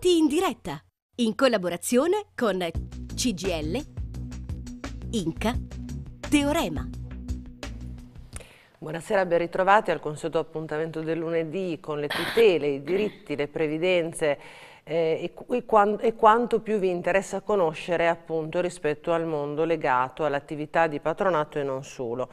Fumetti in diretta, in collaborazione con CGL, Inca, Teorema. Buonasera, ben ritrovati al consueto appuntamento del lunedì con le tutele, i diritti, le previdenze eh, e, e, quanto più vi interessa conoscere appunto rispetto al mondo legato all'attività di patronato e non solo.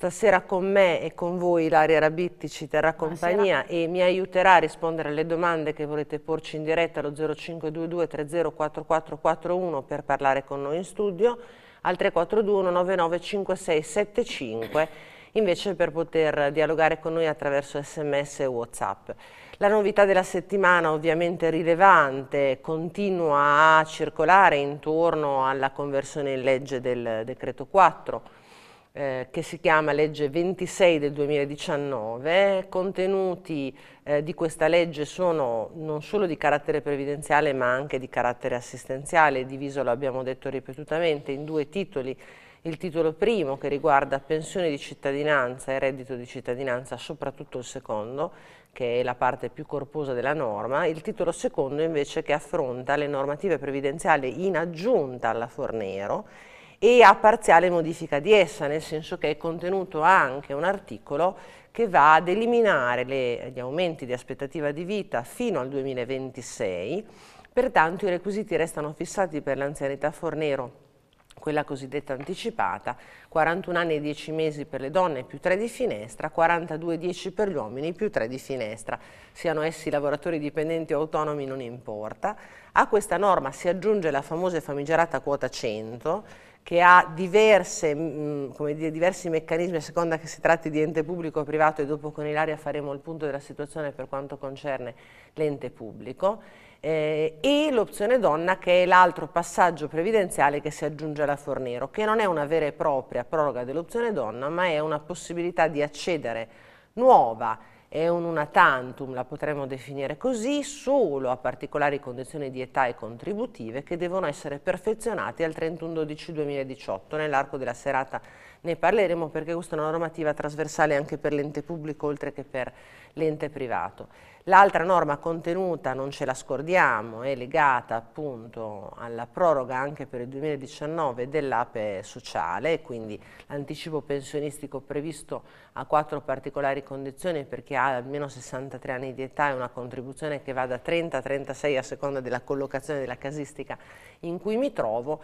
Stasera con me e con voi Ilaria Rabitti ci terrà compagnia Buonasera. e mi aiuterà a rispondere alle domande che volete porci in diretta allo 0522 304441 per parlare con noi in studio, al 342 199 5675 invece per poter dialogare con noi attraverso sms e whatsapp. La novità della settimana ovviamente rilevante continua a circolare intorno alla conversione in legge del decreto 4 eh, che si chiama legge 26 del 2019, contenuti eh, di questa legge sono non solo di carattere previdenziale ma anche di carattere assistenziale, diviso, lo abbiamo detto ripetutamente, in due titoli il titolo primo che riguarda pensione di cittadinanza e reddito di cittadinanza, soprattutto il secondo, che è la parte più corposa della norma, il titolo secondo invece che affronta le normative previdenziali in aggiunta alla Fornero e a parziale modifica di essa, nel senso che è contenuto anche un articolo che va ad eliminare le, gli aumenti di aspettativa di vita fino al 2026, pertanto i requisiti restano fissati per l'anzianità fornero quella cosiddetta anticipata, 41 anni e 10 mesi per le donne più 3 di finestra, 42 e 10 per gli uomini più 3 di finestra, siano essi lavoratori dipendenti o autonomi non importa. A questa norma si aggiunge la famosa e famigerata quota 100, che ha diverse, mh, mm, mm, dire, diversi meccanismi a seconda che si tratti di ente pubblico o privato e dopo con Ilaria faremo il punto della situazione per quanto concerne l'ente pubblico eh, e l'opzione donna che è l'altro passaggio previdenziale che si aggiunge alla Fornero che non è una vera e propria proroga dell'opzione donna ma è una possibilità di accedere nuova è un una tantum, la potremmo definire così, solo a particolari condizioni di età e contributive che devono essere perfezionate al 31-12-2018 nell'arco della serata ne parleremo perché questa è una normativa trasversale anche per l'ente pubblico oltre che per l'ente privato. L'altra norma contenuta, non ce la scordiamo, è legata appunto alla proroga anche per il 2019 dell'APE sociale, quindi l'anticipo pensionistico previsto a quattro particolari condizioni per chi ha almeno 63 anni di età e una contribuzione che va da 30 a 36 a seconda della collocazione della casistica in cui mi trovo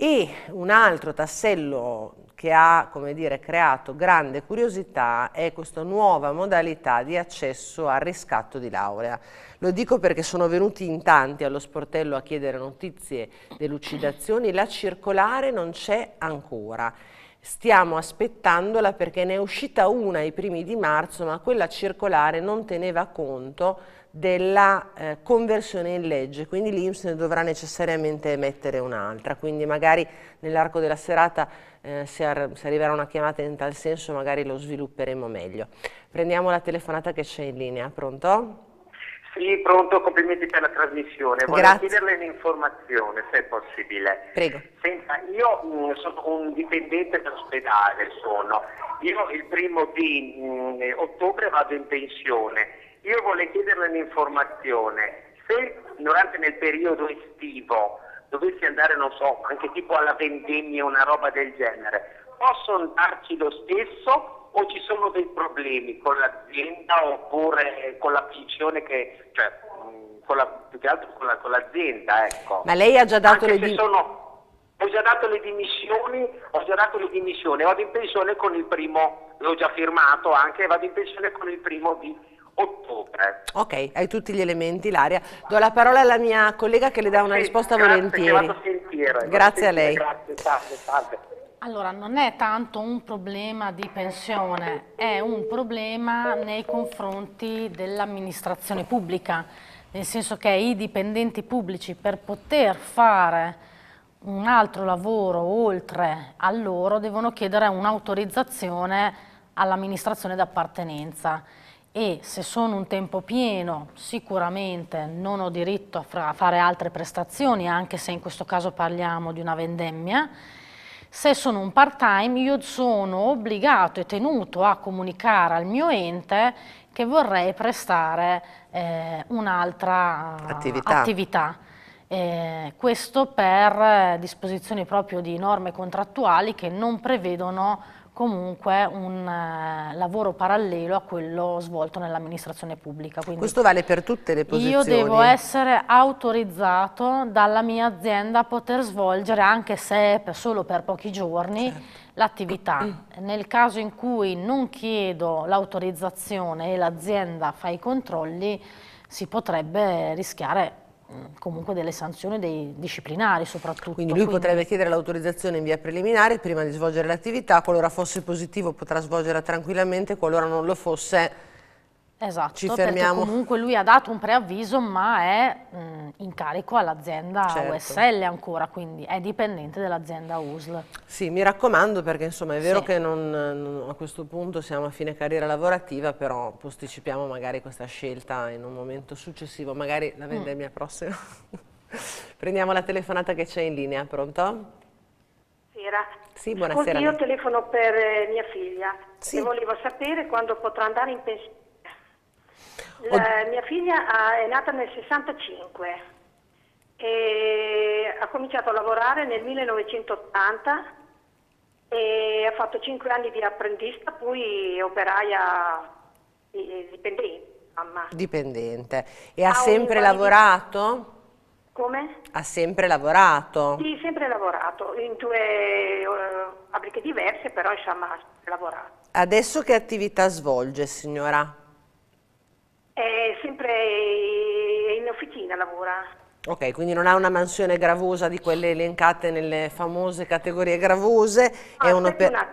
e un altro tassello che ha dire, creato grande curiosità è questa nuova modalità di accesso al riscatto di laurea. Lo dico perché sono venuti in tanti allo sportello a chiedere notizie, delucidazioni, la circolare non c'è ancora. Stiamo aspettandola perché ne è uscita una ai primi di marzo, ma quella circolare non teneva conto della eh, conversione in legge, quindi l'Inps ne dovrà necessariamente emettere un'altra, quindi magari nell'arco della serata eh, se, ar se, arriverà una chiamata in tal senso magari lo svilupperemo meglio. Prendiamo la telefonata che c'è in linea, pronto? Sì, pronto, complimenti per la trasmissione. Voglio chiederle un'informazione, se è possibile. Prego. Senta, io mh, mm, sono un dipendente dell'ospedale, sono. Io il primo di mh, mm, ottobre vado in pensione io volevo chiederle un'informazione. Se durante nel periodo estivo dovessi andare, non so, anche tipo alla vendemmia o una roba del genere, posso andarci lo stesso o ci sono dei problemi con l'azienda oppure con la pensione che, cioè, con la, più che altro con, la, con l'azienda, ecco. Ma lei ha già dato anche le dimissioni? Ho già dato le dimissioni, ho già dato le dimissioni, vado in pensione con il primo, l'ho già firmato anche, vado in pensione con il primo di ottobre. Ok, hai tutti gli elementi, Laria. Do la parola alla mia collega che le dà una sì, risposta grazie, volentieri. A sentire, grazie a lei. Grazie, salve, salve. Allora, non è tanto un problema di pensione, è un problema nei confronti dell'amministrazione pubblica, nel senso che i dipendenti pubblici per poter fare un altro lavoro oltre a loro devono chiedere un'autorizzazione all'amministrazione d'appartenenza e se sono un tempo pieno sicuramente non ho diritto a fare altre prestazioni anche se in questo caso parliamo di una vendemmia se sono un part time io sono obbligato e tenuto a comunicare al mio ente che vorrei prestare eh, un'altra attività, attività. Eh, questo per eh, disposizioni proprio di norme contrattuali che non prevedono comunque un eh, lavoro parallelo a quello svolto nell'amministrazione pubblica. Quindi Questo vale per tutte le posizioni? Io devo essere autorizzato dalla mia azienda a poter svolgere, anche se per, solo per pochi giorni, certo. l'attività. Mm. Nel caso in cui non chiedo l'autorizzazione e l'azienda fa i controlli, si potrebbe rischiare comunque delle sanzioni dei disciplinari soprattutto. Quindi lui Quindi... potrebbe chiedere l'autorizzazione in via preliminare prima di svolgere l'attività, qualora fosse positivo potrà svolgerla tranquillamente, qualora non lo fosse Esatto, Ci fermiamo. comunque lui ha dato un preavviso ma è mh, mm, in carico all'azienda certo. USL ancora, quindi è dipendente dell'azienda USL. Sì, mi raccomando perché insomma è vero sì. che non, non, a questo punto siamo a fine carriera lavorativa, però posticipiamo magari questa scelta in un momento successivo, magari la vendemmia mm. prossima. Prendiamo la telefonata che c'è in linea, pronto? Buonasera. Sì, buonasera. Ascolti, io telefono per eh, mia figlia sì. e volevo sapere quando potrà andare in pensione la, eh, mia figlia è nata nel 65 e ha cominciato a lavorare nel 1980 e ha fatto 5 anni di apprendista, poi operaia dipendente. Mamma. Dipendente. E ha, ha sempre lavorato? Come? Ha sempre lavorato? Sì, sempre lavorato, in due uh, fabbriche diverse, però insomma ha lavorato. Adesso che attività svolge signora? È sempre in officina lavora. Ok, quindi non ha una mansione gravosa di quelle elencate nelle famose categorie gravose. Ah, è per... una,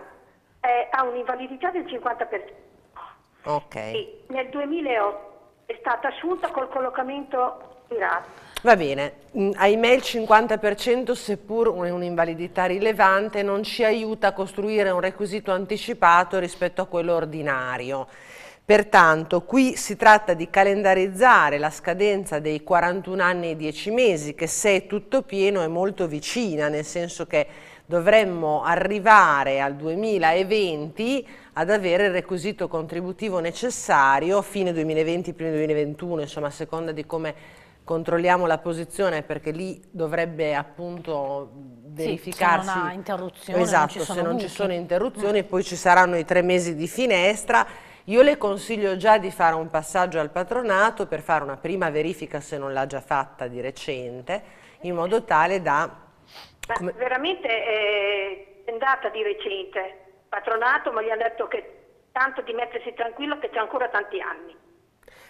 eh, ha un'invalidità del 50%. Ok. Sì, nel 2008 è stata assunta col collocamento mirato. Va bene, mm, ahimè il 50% seppur un'invalidità rilevante non ci aiuta a costruire un requisito anticipato rispetto a quello ordinario. Pertanto qui si tratta di calendarizzare la scadenza dei 41 anni e 10 mesi che se è tutto pieno è molto vicina, nel senso che dovremmo arrivare al 2020 ad avere il requisito contributivo necessario, fine 2020, prima 2021, insomma a seconda di come controlliamo la posizione perché lì dovrebbe appunto verificarsi sì, se non, interruzioni esatto, non se non buchi. ci sono interruzioni mm. poi ci saranno i tre mesi di finestra io le consiglio già di fare un passaggio al patronato per fare una prima verifica se non l'ha già fatta di recente, in modo tale da... Come... veramente eh, è andata di recente, patronato, ma gli hanno detto che tanto di mettersi tranquillo che c'è ancora tanti anni.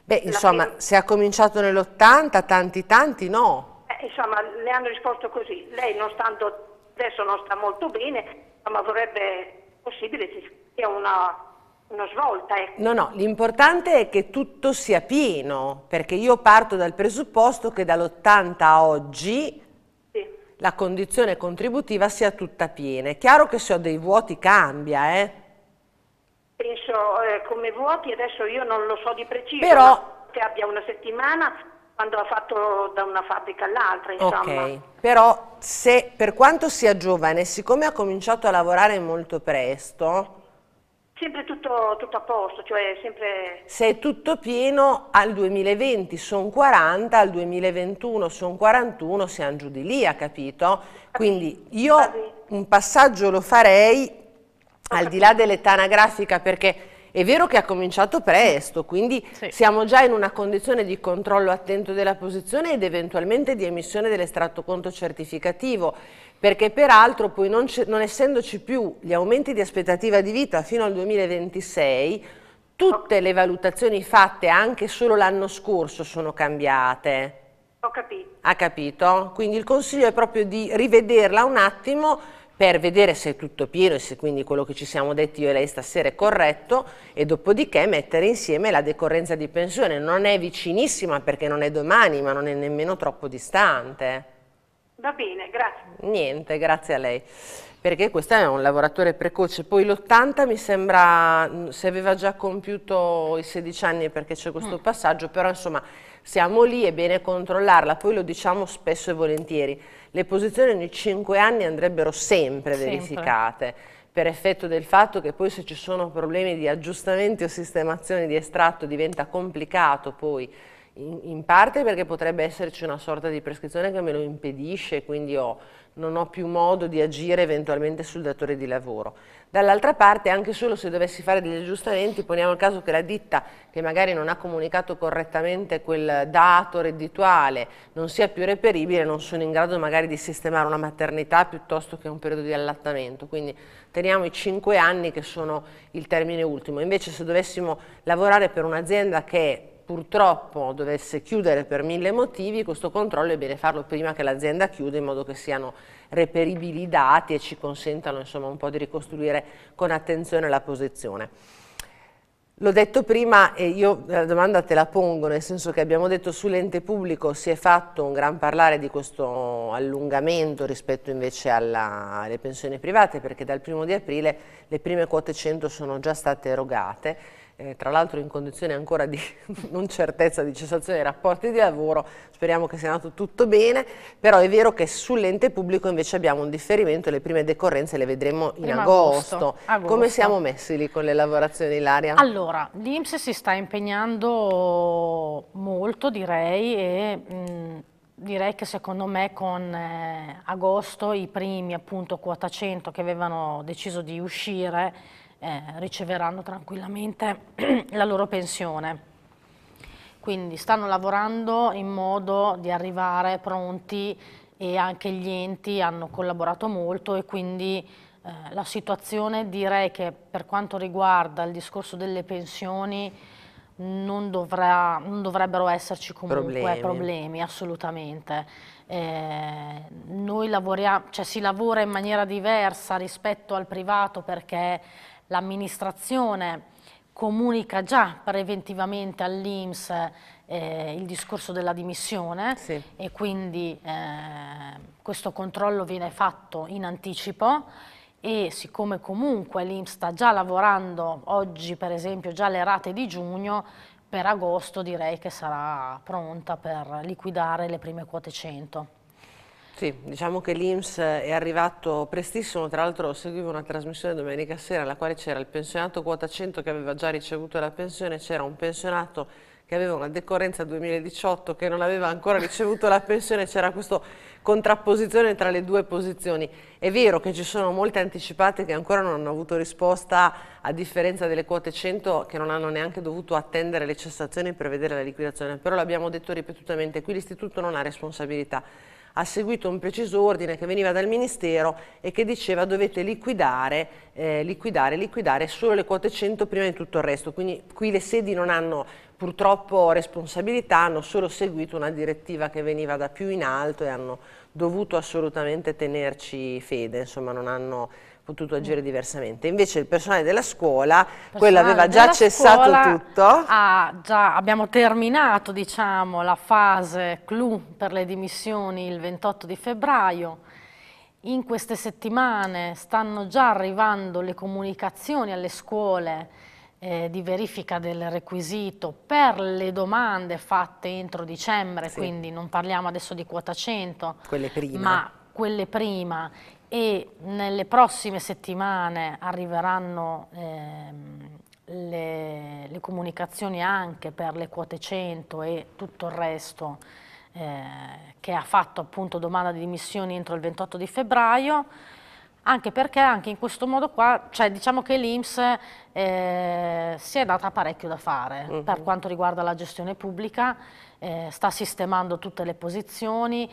Beh, insomma, se ha cominciato nell'80, tanti tanti no. Eh, insomma, le hanno risposto così. Lei non stando, adesso non sta molto bene, ma vorrebbe, possibile, che sia una una svolta. Ecco. No, no, l'importante è che tutto sia pieno, perché io parto dal presupposto che dall'80 a oggi sì. la condizione contributiva sia tutta piena. È chiaro che se ho dei vuoti cambia, eh? Penso eh, come vuoti, adesso io non lo so di preciso, però che abbia una settimana quando ha fatto da una fabbrica all'altra, insomma. Ok, però se, per quanto sia giovane, siccome ha cominciato a lavorare molto presto, Sempre tutto, tutto, a posto, cioè sempre... Se è tutto pieno al 2020 sono 40, al 2021 sono 41, siamo giù di lì, ha capito? Quindi io un passaggio lo farei al di là dell'età anagrafica perché è vero che ha cominciato presto, quindi sì. siamo già in una condizione di controllo attento della posizione ed eventualmente di emissione dell'estratto conto certificativo perché peraltro poi non, non essendoci più gli aumenti di aspettativa di vita fino al 2026, tutte le valutazioni fatte anche solo l'anno scorso sono cambiate. Ho capito. Ha capito? Quindi il consiglio è proprio di rivederla un attimo per vedere se è tutto pieno e se quindi quello che ci siamo detti io e lei stasera è corretto e dopodiché mettere insieme la decorrenza di pensione. Non è vicinissima perché non è domani ma non è nemmeno troppo distante. Va bene, grazie. Niente, grazie a lei. Perché questo è un lavoratore precoce, poi l'80 mi sembra mm, se aveva già compiuto i 16 anni perché c'è questo mm. passaggio, però insomma siamo lì, è bene controllarla, poi lo diciamo spesso e volentieri, le posizioni ogni 5 anni andrebbero sempre, sempre. verificate per effetto del fatto che poi se ci sono problemi di aggiustamenti o sistemazioni di estratto diventa complicato poi in, in, parte perché potrebbe esserci una sorta di prescrizione che me lo impedisce, quindi ho, non ho più modo di agire eventualmente sul datore di lavoro. Dall'altra parte, anche solo se dovessi fare degli aggiustamenti, poniamo il caso che la ditta che magari non ha comunicato correttamente quel dato reddituale non sia più reperibile, non sono in grado magari di sistemare una maternità piuttosto che un periodo di allattamento. Quindi teniamo i 5 anni che sono il termine ultimo. Invece se dovessimo lavorare per un'azienda che purtroppo dovesse chiudere per mille motivi, questo controllo è bene farlo prima che l'azienda chiude in modo che siano reperibili i dati e ci consentano insomma, un po' di ricostruire con attenzione la posizione. L'ho detto prima e io la eh, domanda te la pongo, nel senso che abbiamo detto sull'ente pubblico si è fatto un gran parlare di questo allungamento rispetto invece alla, alle pensioni private perché dal primo di aprile le prime quote 100 sono già state erogate eh, tra l'altro in condizioni ancora di non certezza di cessazione dei rapporti di lavoro, speriamo che sia andato tutto bene, però è vero che sull'ente pubblico invece abbiamo un differimento, le prime decorrenze le vedremo in agosto. Agosto. agosto. Come siamo messi lì con le lavorazioni, Ilaria? Allora, l'Inps si sta impegnando molto direi e... Mh, mm, direi che secondo me con eh, agosto i primi appunto quota 100 che avevano deciso di uscire eh, riceveranno tranquillamente la loro pensione. Quindi stanno lavorando in modo di arrivare pronti e anche gli enti hanno collaborato molto e quindi eh, la situazione direi che per quanto riguarda il discorso delle pensioni non, dovrà, non dovrebbero esserci comunque problemi, problemi assolutamente. Eh, noi lavoriamo, cioè si lavora in maniera diversa rispetto al privato perché l'amministrazione comunica già preventivamente all'Inps eh, il discorso della dimissione sì. e quindi eh, questo controllo viene fatto in anticipo e siccome comunque l'Inps sta già lavorando oggi per esempio già le rate di giugno per agosto direi che sarà pronta per liquidare le prime quote 100. Sì, diciamo che l'Inps è arrivato prestissimo, tra l'altro seguivo una trasmissione domenica sera alla quale c'era il pensionato quota 100 che aveva già ricevuto la pensione, c'era un pensionato che aveva una decorrenza 2018 che non aveva ancora ricevuto la pensione, c'era questa contrapposizione tra le due posizioni. È vero che ci sono molte anticipate che ancora non hanno avuto risposta a differenza delle quote 100 che non hanno neanche dovuto attendere le cessazioni per vedere la liquidazione, però l'abbiamo detto ripetutamente, qui l'istituto non ha responsabilità ha seguito un preciso ordine che veniva dal Ministero e che diceva dovete liquidare, eh, liquidare, liquidare solo le quote 100 prima di tutto il resto. Quindi qui le sedi non hanno purtroppo responsabilità, hanno solo seguito una direttiva che veniva da più in alto e hanno dovuto assolutamente tenerci fede, insomma non hanno potuto agire diversamente. Invece il personale della scuola, personale quello aveva già cessato tutto. Già, abbiamo terminato diciamo, la fase clou per le dimissioni il 28 di febbraio. In queste settimane stanno già arrivando le comunicazioni alle scuole eh, di verifica del requisito per le domande fatte entro dicembre, sì. quindi non parliamo adesso di quota 100, quelle prima. ma quelle prima e nelle prossime settimane arriveranno ehm, le, le, comunicazioni anche per le quote 100 e tutto il resto eh, che ha fatto appunto domanda di dimissioni entro il 28 di febbraio, anche perché anche in questo modo qua, cioè diciamo che l'Inps eh, si è data parecchio da fare uh mhm. -huh. per quanto riguarda la gestione pubblica, eh, sta sistemando tutte le posizioni,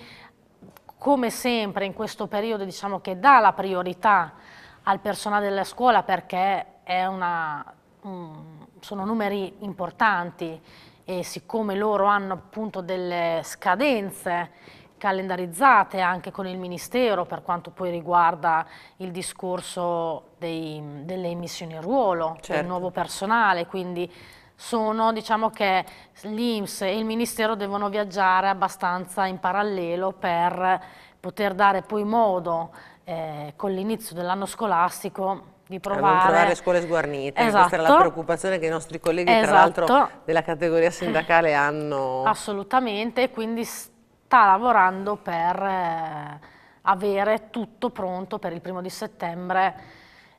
come sempre in questo periodo diciamo che dà la priorità al personale della scuola perché una, sono numeri importanti e siccome loro hanno appunto delle scadenze calendarizzate anche con il Ministero per quanto poi riguarda il discorso dei, delle missioni ruolo, certo. del nuovo personale, quindi sono diciamo che l'Inps e il Ministero devono viaggiare abbastanza in parallelo per poter dare poi modo eh, con l'inizio dell'anno scolastico di provare... A non trovare scuole sguarnite, esatto. questa era la esatto. preoccupazione che i nostri colleghi esatto. tra l'altro della categoria sindacale hanno. Assolutamente, quindi sta lavorando per eh, avere tutto pronto per il primo di settembre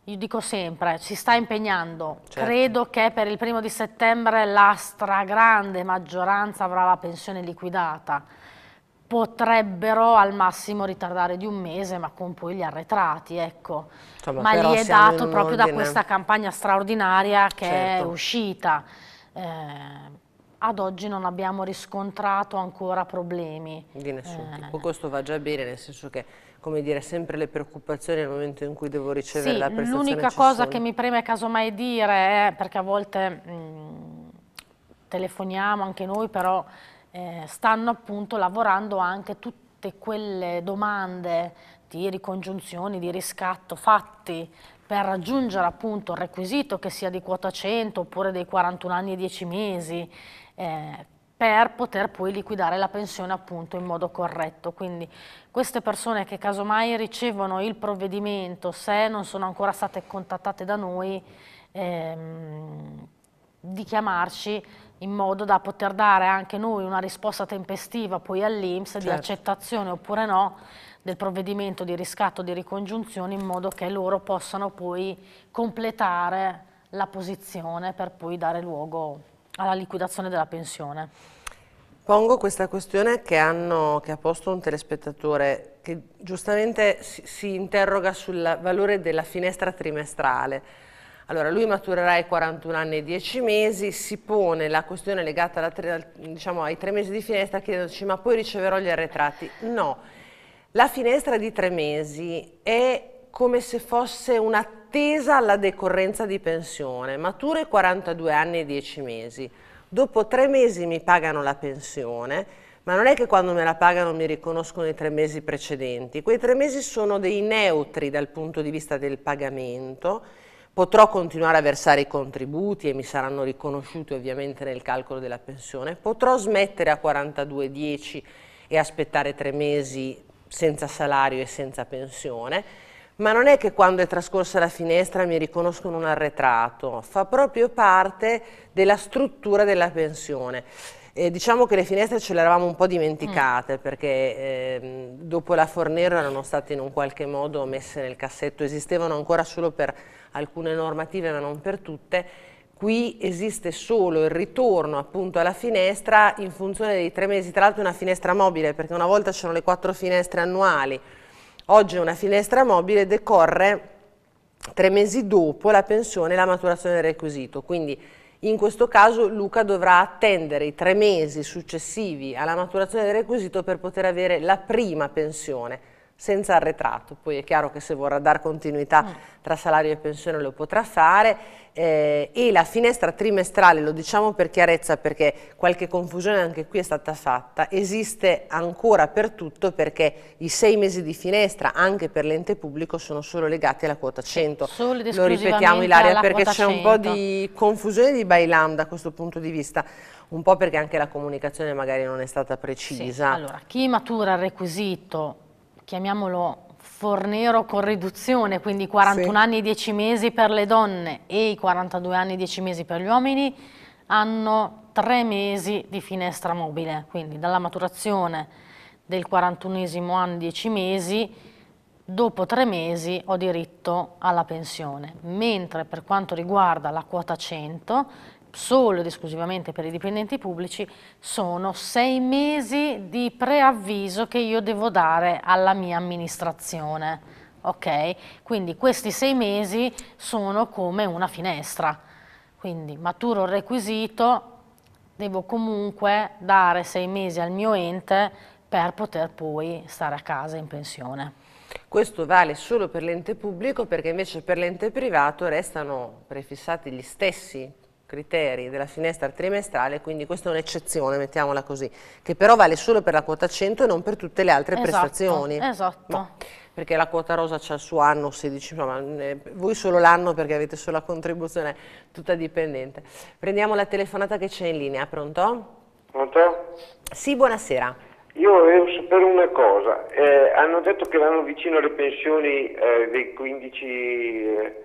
io dico sempre, si sta impegnando, certo. credo che per il primo di settembre la stragrande maggioranza avrà la pensione liquidata, potrebbero al massimo ritardare di un mese ma con poi gli arretrati, ecco. Insomma, ma gli è dato proprio ordine. da questa campagna straordinaria che certo. è uscita. Eh, ad oggi non abbiamo riscontrato ancora problemi. Di nessun eh. tipo, questo va già bene, nel senso che come dire, sempre le preoccupazioni al momento in cui devo ricevere sì, la prestazione. L'unica cosa sono. che mi preme casomai dire, è, perché a volte mh, mm, telefoniamo anche noi, però eh, stanno appunto lavorando anche tutte quelle domande di ricongiunzioni, di riscatto fatti per raggiungere appunto il requisito che sia di quota 100 oppure dei 41 anni e 10 mesi, eh, per poter poi liquidare la pensione appunto in modo corretto. Quindi queste persone che casomai ricevono il provvedimento, se non sono ancora state contattate da noi, ehm, di chiamarci in modo da poter dare anche noi una risposta tempestiva poi all'Inps certo. di accettazione oppure no del provvedimento di riscatto di ricongiunzione in modo che loro possano poi completare la posizione per poi dare luogo alla liquidazione della pensione. Pongo questa questione che, hanno, che, ha posto un telespettatore che giustamente si, si interroga sul valore della finestra trimestrale. Allora, lui maturerà i 41 anni e 10 mesi, si pone la questione legata alla, diciamo, ai tre mesi di finestra chiedendoci ma poi riceverò gli arretrati. No, la finestra di tre mesi è come se fosse un'attesa alla decorrenza di pensione, Matura i 42 anni e 10 mesi dopo tre mesi mi pagano la pensione, ma non è che quando me la pagano mi riconoscono i tre mesi precedenti, quei tre mesi sono dei neutri dal punto di vista del pagamento, potrò continuare a versare i contributi e mi saranno riconosciuti ovviamente nel calcolo della pensione, potrò smettere a 42,10 e aspettare tre mesi senza salario e senza pensione, ma non è che quando è trascorsa la finestra mi riconoscono un arretrato, fa proprio parte della struttura della pensione. Eh, diciamo che le finestre ce le eravamo un po' dimenticate mm. perché eh, dopo la Fornero erano state in un qualche modo messe nel cassetto, esistevano ancora solo per alcune normative ma non per tutte. Qui esiste solo il ritorno appunto alla finestra in funzione dei tre mesi, tra l'altro una finestra mobile perché una volta c'erano le quattro finestre annuali, Oggi una finestra mobile decorre tre mesi dopo la pensione e la maturazione del requisito, quindi in questo caso Luca dovrà attendere i tre mesi successivi alla maturazione del requisito per poter avere la prima pensione senza arretrato. Poi è chiaro che se vorrà dare continuità mm. tra salario e pensione lo potrà fare eh, e la finestra trimestrale, lo diciamo per chiarezza perché qualche confusione anche qui è stata fatta, esiste ancora per tutto perché i sei mesi di finestra anche per l'ente pubblico sono solo legati alla quota 100. Lo ripetiamo Ilaria perché c'è un po' di confusione di Bailam da questo punto di vista un po' perché anche la comunicazione magari non è stata precisa. Sì, allora, chi matura il requisito chiamiamolo Fornero con riduzione, quindi 41 sì. anni e 10 mesi per le donne e i 42 anni e 10 mesi per gli uomini, hanno tre mesi di finestra mobile, quindi dalla maturazione del 41 anno e 10 mesi, dopo tre mesi ho diritto alla pensione, mentre per quanto riguarda la quota 100 solo ed esclusivamente per i dipendenti pubblici sono sei mesi di preavviso che io devo dare alla mia amministrazione. Okay? Quindi questi sei mesi sono come una finestra, quindi maturo il requisito, devo comunque dare sei mesi al mio ente per poter poi stare a casa in pensione. Questo vale solo per l'ente pubblico perché invece per l'ente privato restano prefissati gli stessi criteri della finestra trimestrale, quindi questa è un'eccezione, mettiamola così, che però vale solo per la quota 100 e non per tutte le altre esatto, prestazioni. Esatto. No, perché la quota rosa c'ha il suo anno 16, insomma, voi solo l'anno perché avete solo la contribuzione tutta dipendente. Prendiamo la telefonata che c'è in linea, pronto? Pronto? Sì, buonasera. Io volevo eh, sapere una cosa, eh, hanno detto che vanno vicino alle pensioni eh, dei 15, eh,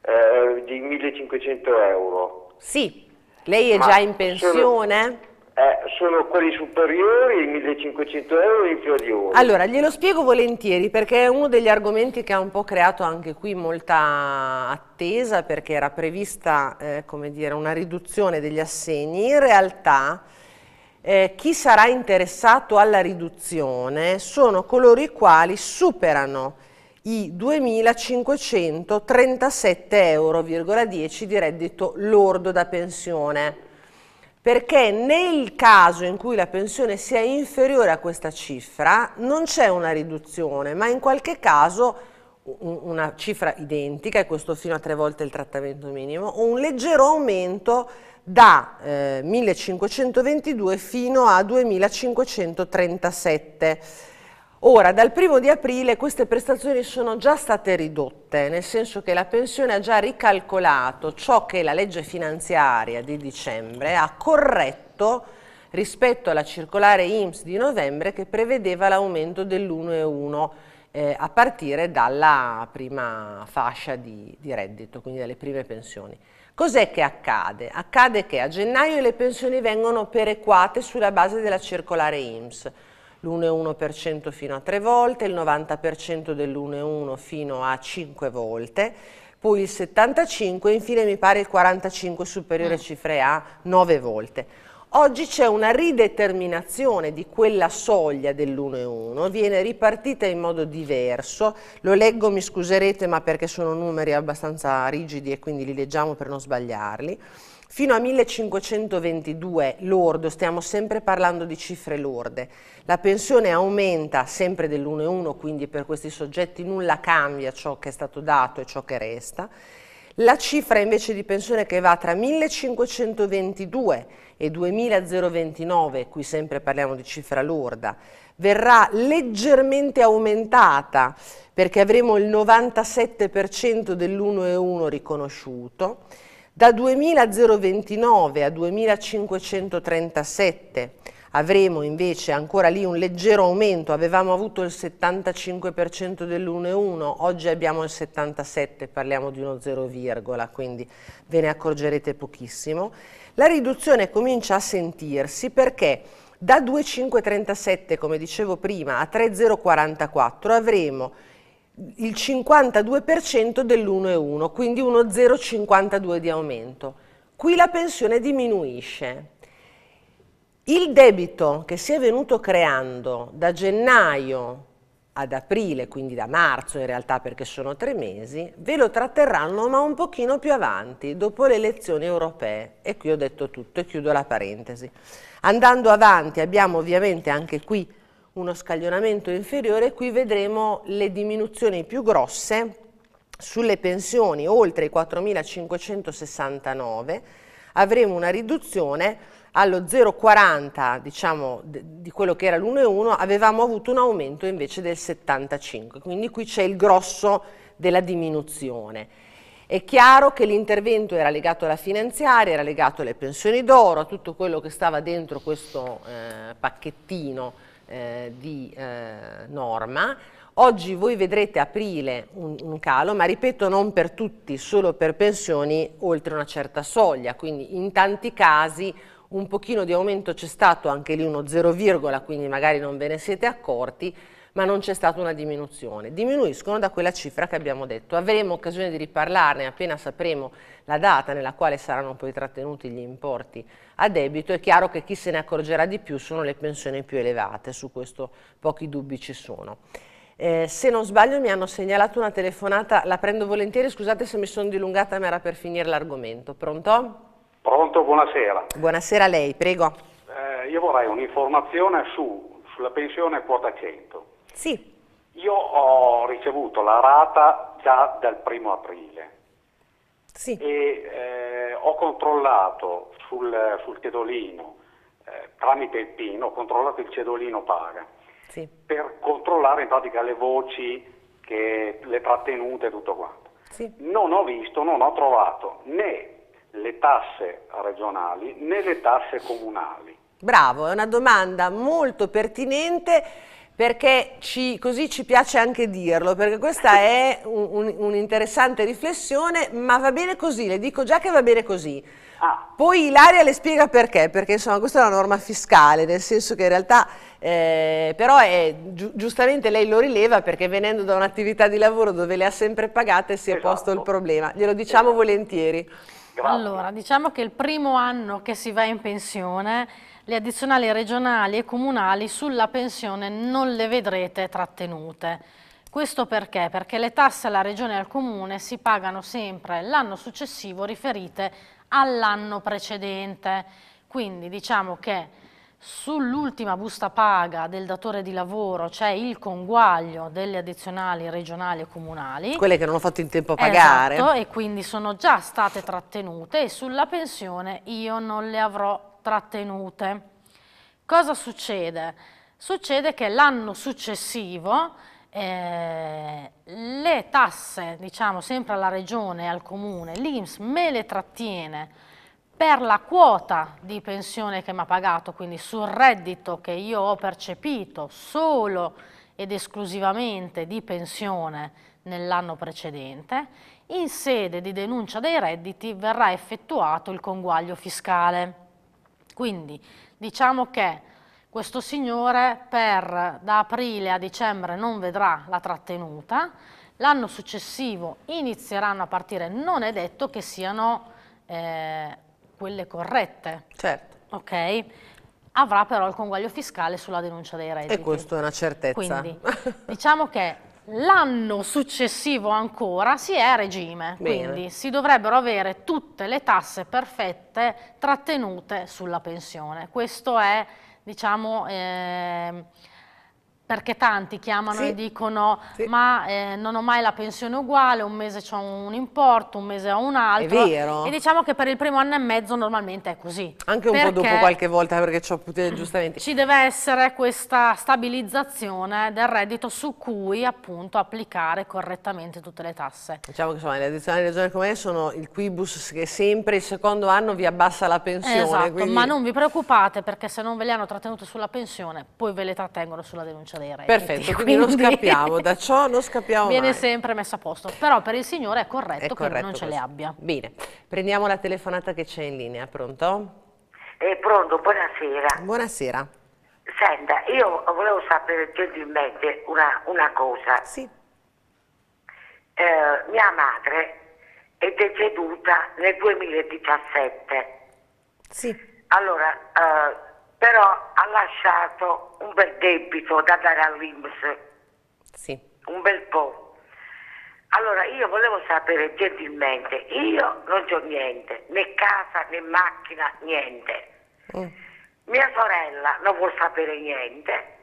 eh, di 1500 euro. Sì, lei è Ma già in pensione? Eh, sono quelli superiori, 1500 euro e inferiori. Allora, glielo spiego volentieri perché è uno degli argomenti che ha un po' creato anche qui molta attesa perché era prevista eh, dire, una riduzione degli assegni. In realtà eh, chi sarà interessato alla riduzione sono coloro i quali superano i 2.537,10 euro di reddito lordo da pensione perché nel caso in cui la pensione sia inferiore a questa cifra non c'è una riduzione, ma in qualche caso una cifra identica, e questo fino a tre volte il trattamento minimo, o un leggero aumento da eh, 1522 fino a 2537 Ora, dal primo di aprile queste prestazioni sono già state ridotte, nel senso che la pensione ha già ricalcolato ciò che la legge finanziaria di dicembre ha corretto rispetto alla circolare IMSS di novembre che prevedeva l'aumento dell'1,1 eh, a partire dalla prima fascia di, di reddito, quindi dalle prime pensioni. Cos'è che accade? Accade che a gennaio le pensioni vengono perequate sulla base della circolare IMSS l'1,1% fino a 3 volte, il 90% dell'1,1 fino a 5 volte, poi il 75 e infine mi pare il 45 superiore a mm. cifre A 9 volte. Oggi c'è una rideterminazione di quella soglia dell'1,1, viene ripartita in modo diverso, lo leggo, mi scuserete, ma perché sono numeri abbastanza rigidi e quindi li leggiamo per non sbagliarli fino a 1522 lordo, stiamo sempre parlando di cifre lorde, la pensione aumenta sempre dell'1,1, quindi per questi soggetti nulla cambia ciò che è stato dato e ciò che resta. La cifra invece di pensione che va tra 1522 e 2029, qui sempre parliamo di cifra lorda, verrà leggermente aumentata perché avremo il 97% dell'1,1 riconosciuto da 2029 a 2537 avremo invece ancora lì un leggero aumento, avevamo avuto il 75% dell'1,1, oggi abbiamo il 77%, parliamo di uno 0, quindi ve ne accorgerete pochissimo. La riduzione comincia a sentirsi perché da 2,537, come dicevo prima, a 3,044 avremo il 52% dell'1,1, quindi 1,052 di aumento. Qui la pensione diminuisce. Il debito che si è venuto creando da gennaio ad aprile, quindi da marzo in realtà perché sono tre mesi, ve lo tratterranno ma un pochino più avanti, dopo le elezioni europee. E qui ho detto tutto e chiudo la parentesi. Andando avanti abbiamo ovviamente anche qui uno scaglionamento inferiore, qui vedremo le diminuzioni più grosse sulle pensioni oltre i 4.569, avremo una riduzione allo 0,40 diciamo, di quello che era l'1,1 avevamo avuto un aumento invece del 75, quindi qui c'è il grosso della diminuzione. È chiaro che l'intervento era legato alla finanziaria, era legato alle pensioni d'oro, a tutto quello che stava dentro questo eh, pacchettino eh, di eh, norma. Oggi voi vedrete aprile un, un, calo, ma ripeto non per tutti, solo per pensioni oltre una certa soglia, quindi in tanti casi un pochino di aumento c'è stato, anche lì uno 0, quindi magari non ve ne siete accorti, ma non c'è stata una diminuzione. Diminuiscono da quella cifra che abbiamo detto. Avremo occasione di riparlarne appena sapremo la data nella quale saranno poi trattenuti gli importi a debito, è chiaro che chi se ne accorgerà di più sono le pensioni più elevate, su questo pochi dubbi ci sono. Eh, se non sbaglio mi hanno segnalato una telefonata, la prendo volentieri, scusate se mi sono dilungata, ma era per finire l'argomento. Pronto? Pronto, buonasera. Buonasera a lei, prego. Eh, io vorrei un'informazione su, sulla pensione quota 100. Sì. Io ho ricevuto la rata già dal primo aprile sì. E eh, ho controllato sul, sul cedolino, eh, tramite il PIN, ho controllato il cedolino paga, sì. per controllare in pratica le voci, che, le trattenute e tutto quanto. Sì. Non ho visto, non ho trovato né le tasse regionali né le tasse comunali. Bravo, è una domanda molto pertinente perché ci, così ci piace anche dirlo, perché questa è un'interessante un, un riflessione, ma va bene così, le dico già che va bene così. Ah. Poi Ilaria le spiega perché, perché insomma questa è una norma fiscale, nel senso che in realtà eh, però è, gi giustamente lei lo rileva perché venendo da un'attività di lavoro dove le ha sempre pagate si esatto. è posto il problema, glielo diciamo esatto. volentieri. Grazie. Allora, diciamo che il primo anno che si va in pensione le addizionali regionali e comunali sulla pensione non le vedrete trattenute. Questo perché? Perché le tasse alla regione e al comune si pagano sempre l'anno successivo riferite all'anno precedente. Quindi diciamo che sull'ultima busta paga del datore di lavoro c'è il conguaglio delle addizionali regionali e comunali. Quelle che non ho fatto in tempo a pagare. Esatto, e quindi sono già state trattenute e sulla pensione io non le avrò trattenute. Cosa succede? Succede che l'anno successivo eh, le tasse, diciamo sempre alla regione e al comune, l'Inps me le trattiene per la quota di pensione che mi ha pagato, quindi sul reddito che io ho percepito solo ed esclusivamente di pensione nell'anno precedente, in sede di denuncia dei redditi verrà effettuato il conguaglio fiscale. Quindi diciamo che questo signore per, da aprile a dicembre non vedrà la trattenuta, l'anno successivo inizieranno a partire, non è detto che siano eh, quelle corrette. Certo. Ok? Avrà però il conguaglio fiscale sulla denuncia dei redditi. E questo è una certezza. Quindi diciamo che L'anno successivo ancora si è a regime, Bene. quindi si dovrebbero avere tutte le tasse perfette trattenute sulla pensione. Questo è, diciamo, eh, perché tanti chiamano sì. e dicono sì. ma eh, non ho mai la pensione uguale, un mese ho un importo, un mese ho un altro. È vero. E diciamo che per il primo anno e mezzo normalmente è così. Anche un perché po' dopo qualche volta perché ho potuto giustamente. Ci deve essere questa stabilizzazione del reddito su cui appunto applicare correttamente tutte le tasse. Diciamo che insomma le addizionali regionali come sono il quibus che sempre il secondo anno vi abbassa la pensione. Esatto, quindi... ma non vi preoccupate perché se non ve le hanno trattenute sulla pensione poi ve le trattengono sulla denuncia dei redditi. Perfetto, quindi, quindi non scappiamo, da ciò non scappiamo Viene mai. sempre messo a posto, però per il signore è corretto, è corretto che non questo. ce le abbia. Bene, prendiamo la telefonata che c'è in linea, pronto? È eh, pronto, buonasera. Buonasera. Senta, io volevo sapere gentilmente una, una cosa. Sì. Eh, mia madre è deceduta nel 2017. Sì. Allora, eh, però ha lasciato un bel debito da dare all'Inps. Sì. Un bel po'. Allora io volevo sapere gentilmente, io non ho niente, né casa, né macchina, niente. Mm. Mia sorella non vuol sapere niente.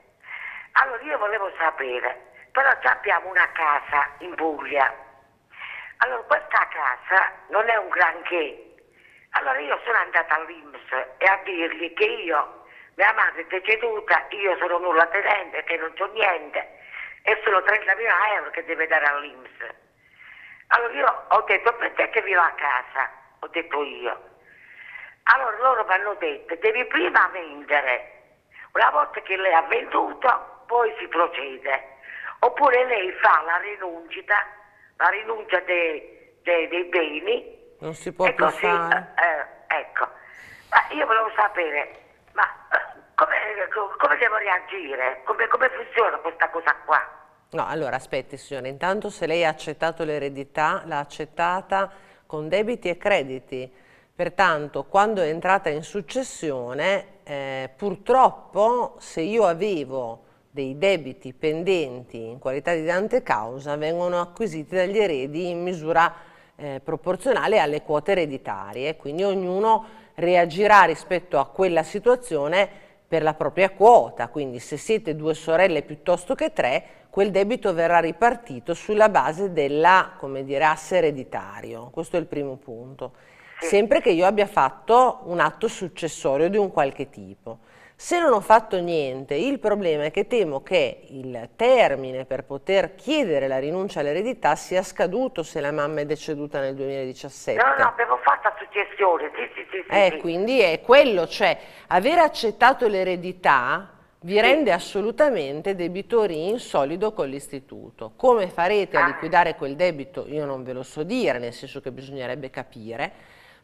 Allora io volevo sapere, però già abbiamo una casa in Puglia. Allora questa casa non è un granché. Allora io sono andata all'Inps e a dirgli che io mia madre è deceduta, io sono nulla tenente che non ho niente e sono 30.000 euro che deve dare all'Inps. Allora io ho detto prendetevi la casa, ho detto io. Allora loro mi hanno detto devi prima vendere, una volta che lei ha venduto poi si procede, oppure lei fa la rinuncia, la rinuncia dei, dei, dei beni. Non si può e così, eh, eh, ecco, ma io volevo sapere come, come devo reagire? Come, come funziona questa cosa qua? No, allora aspetti signora, intanto se lei ha accettato l'eredità, l'ha accettata con debiti e crediti, pertanto quando è entrata in successione, eh, purtroppo se io avevo dei debiti pendenti in qualità di dante causa vengono acquisiti dagli eredi in misura eh, proporzionale alle quote ereditarie, quindi ognuno reagirà rispetto a quella situazione per la propria quota, quindi se siete due sorelle piuttosto che tre, quel debito verrà ripartito sulla base della, come dire, asse ereditario. Questo è il primo punto. Sempre che io abbia fatto un atto successorio di un qualche tipo. Se non ho fatto niente, il problema è che temo che il termine per poter chiedere la rinuncia all'eredità sia scaduto se la mamma è deceduta nel 2017. No, no, avevo fatto successione, sì, sì, sì. Eh, sì. quindi è quello, cioè, aver accettato l'eredità vi rende assolutamente debitori in solido con l'istituto. Come farete a ah. liquidare quel debito? Io non ve lo so dire, nel senso che bisognerebbe capire,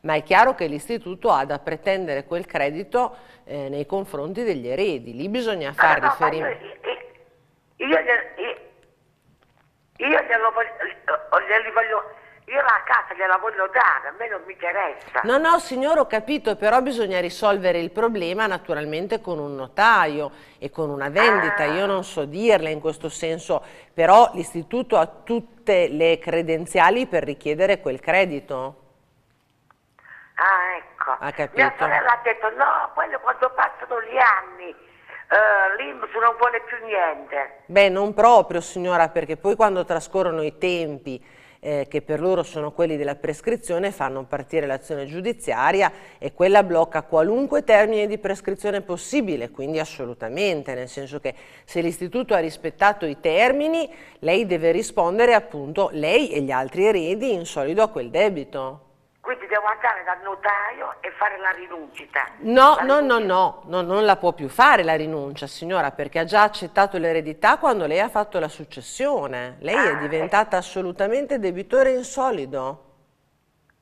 ma è chiaro che l'istituto ha da pretendere quel credito eh, nei confronti degli eredi, lì bisogna ah, fare no, riferimento. Io, io, io, io voglio, oh, voglio io la casa gliela voglio dare, a me non mi interessa. No, no, signore, ho capito, però bisogna risolvere il problema naturalmente con un notaio e con una vendita. Ah. Io non so dirle in questo senso, però l'istituto ha tutte le credenziali per richiedere quel credito. Ah, ecco. Ha capito? Mia sorella ha detto no, quello quando passano gli anni. Uh, eh, l'IMS non vuole più niente. Beh, non proprio signora, perché poi quando trascorrono i tempi eh, che per loro sono quelli della prescrizione, fanno partire l'azione giudiziaria e quella blocca qualunque termine di prescrizione possibile, quindi assolutamente, nel senso che se l'istituto ha rispettato i termini, lei deve rispondere appunto, lei e gli altri eredi, in solido a quel debito. Quindi devo andare dal notaio e fare la rinuncia. No, la no, rinuncia. no, no, no, non la può più fare la rinuncia, signora, perché ha già accettato l'eredità quando lei ha fatto la successione. Lei ah, è diventata eh. assolutamente debitore insolido.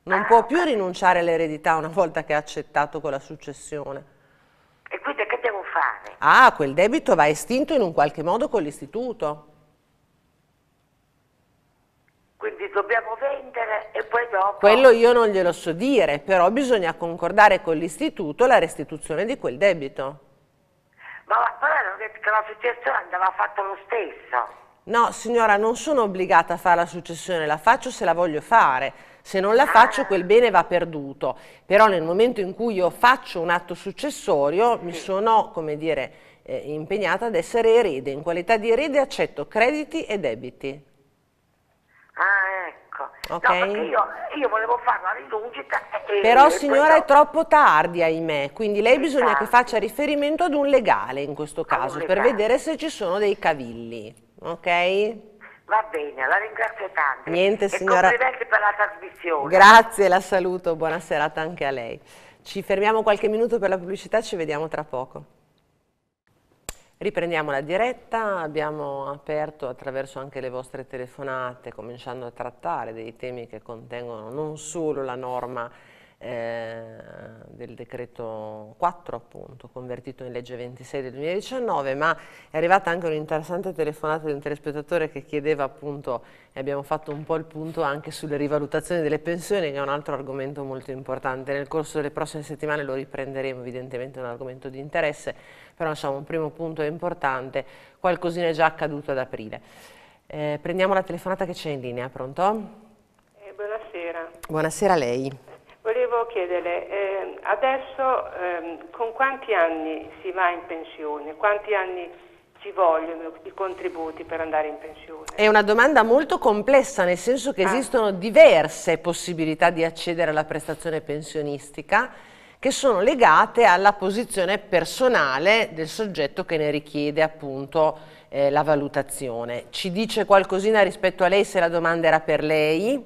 Non ah, può più rinunciare all'eredità una volta che ha accettato con la successione. E quindi che devo fare? Ah, quel debito va estinto in un qualche modo con l'istituto. Quindi dobbiamo vendere e poi dopo... Quello io non glielo so dire, però bisogna concordare con l'istituto la restituzione di quel debito. Ma però la successione andava fatta lo stesso. No, signora, non sono obbligata a fare la successione, la faccio se la voglio fare. Se non la faccio quel bene va perduto, però nel momento in cui io faccio un atto successorio sì. mi sono, come dire, eh, impegnata ad essere erede. In qualità di erede accetto crediti e debiti. Okay? No, io, io, volevo fare una rilucita. Però signora è troppo tardi, ahimè, quindi lei bisogna tardi. che faccia riferimento ad un legale in questo caso, per vedere se ci sono dei cavilli, ok? Va bene, la ringrazio tanto. Niente signora. E complimenti per la trasmissione. Grazie, la saluto, buona serata anche a lei. Ci fermiamo qualche minuto per la pubblicità, ci vediamo tra poco. Riprendiamo la diretta, abbiamo aperto attraverso anche le vostre telefonate, cominciando a trattare dei temi che contengono non solo la norma eh, del decreto 4 appunto, convertito in legge 26 del 2019, ma è arrivata anche un'interessante telefonata di un telespettatore che chiedeva appunto, e abbiamo fatto un po' il punto anche sulle rivalutazioni delle pensioni, che è un altro argomento molto importante. Nel corso delle prossime settimane lo riprenderemo, evidentemente è un argomento di interesse, però insomma un primo punto importante, qualcosina è già accaduto ad aprile. Eh, prendiamo la telefonata che c'è in linea, pronto? Eh, buonasera. Buonasera a lei. Volevo chiederle, eh, adesso ehm, con quanti anni si va in pensione? Quanti anni ci vogliono i contributi per andare in pensione? È una domanda molto complessa, nel senso che ah. esistono diverse possibilità di accedere alla prestazione pensionistica che sono legate alla posizione personale del soggetto che ne richiede appunto eh, la valutazione. Ci dice qualcosina rispetto a lei se la domanda era per lei?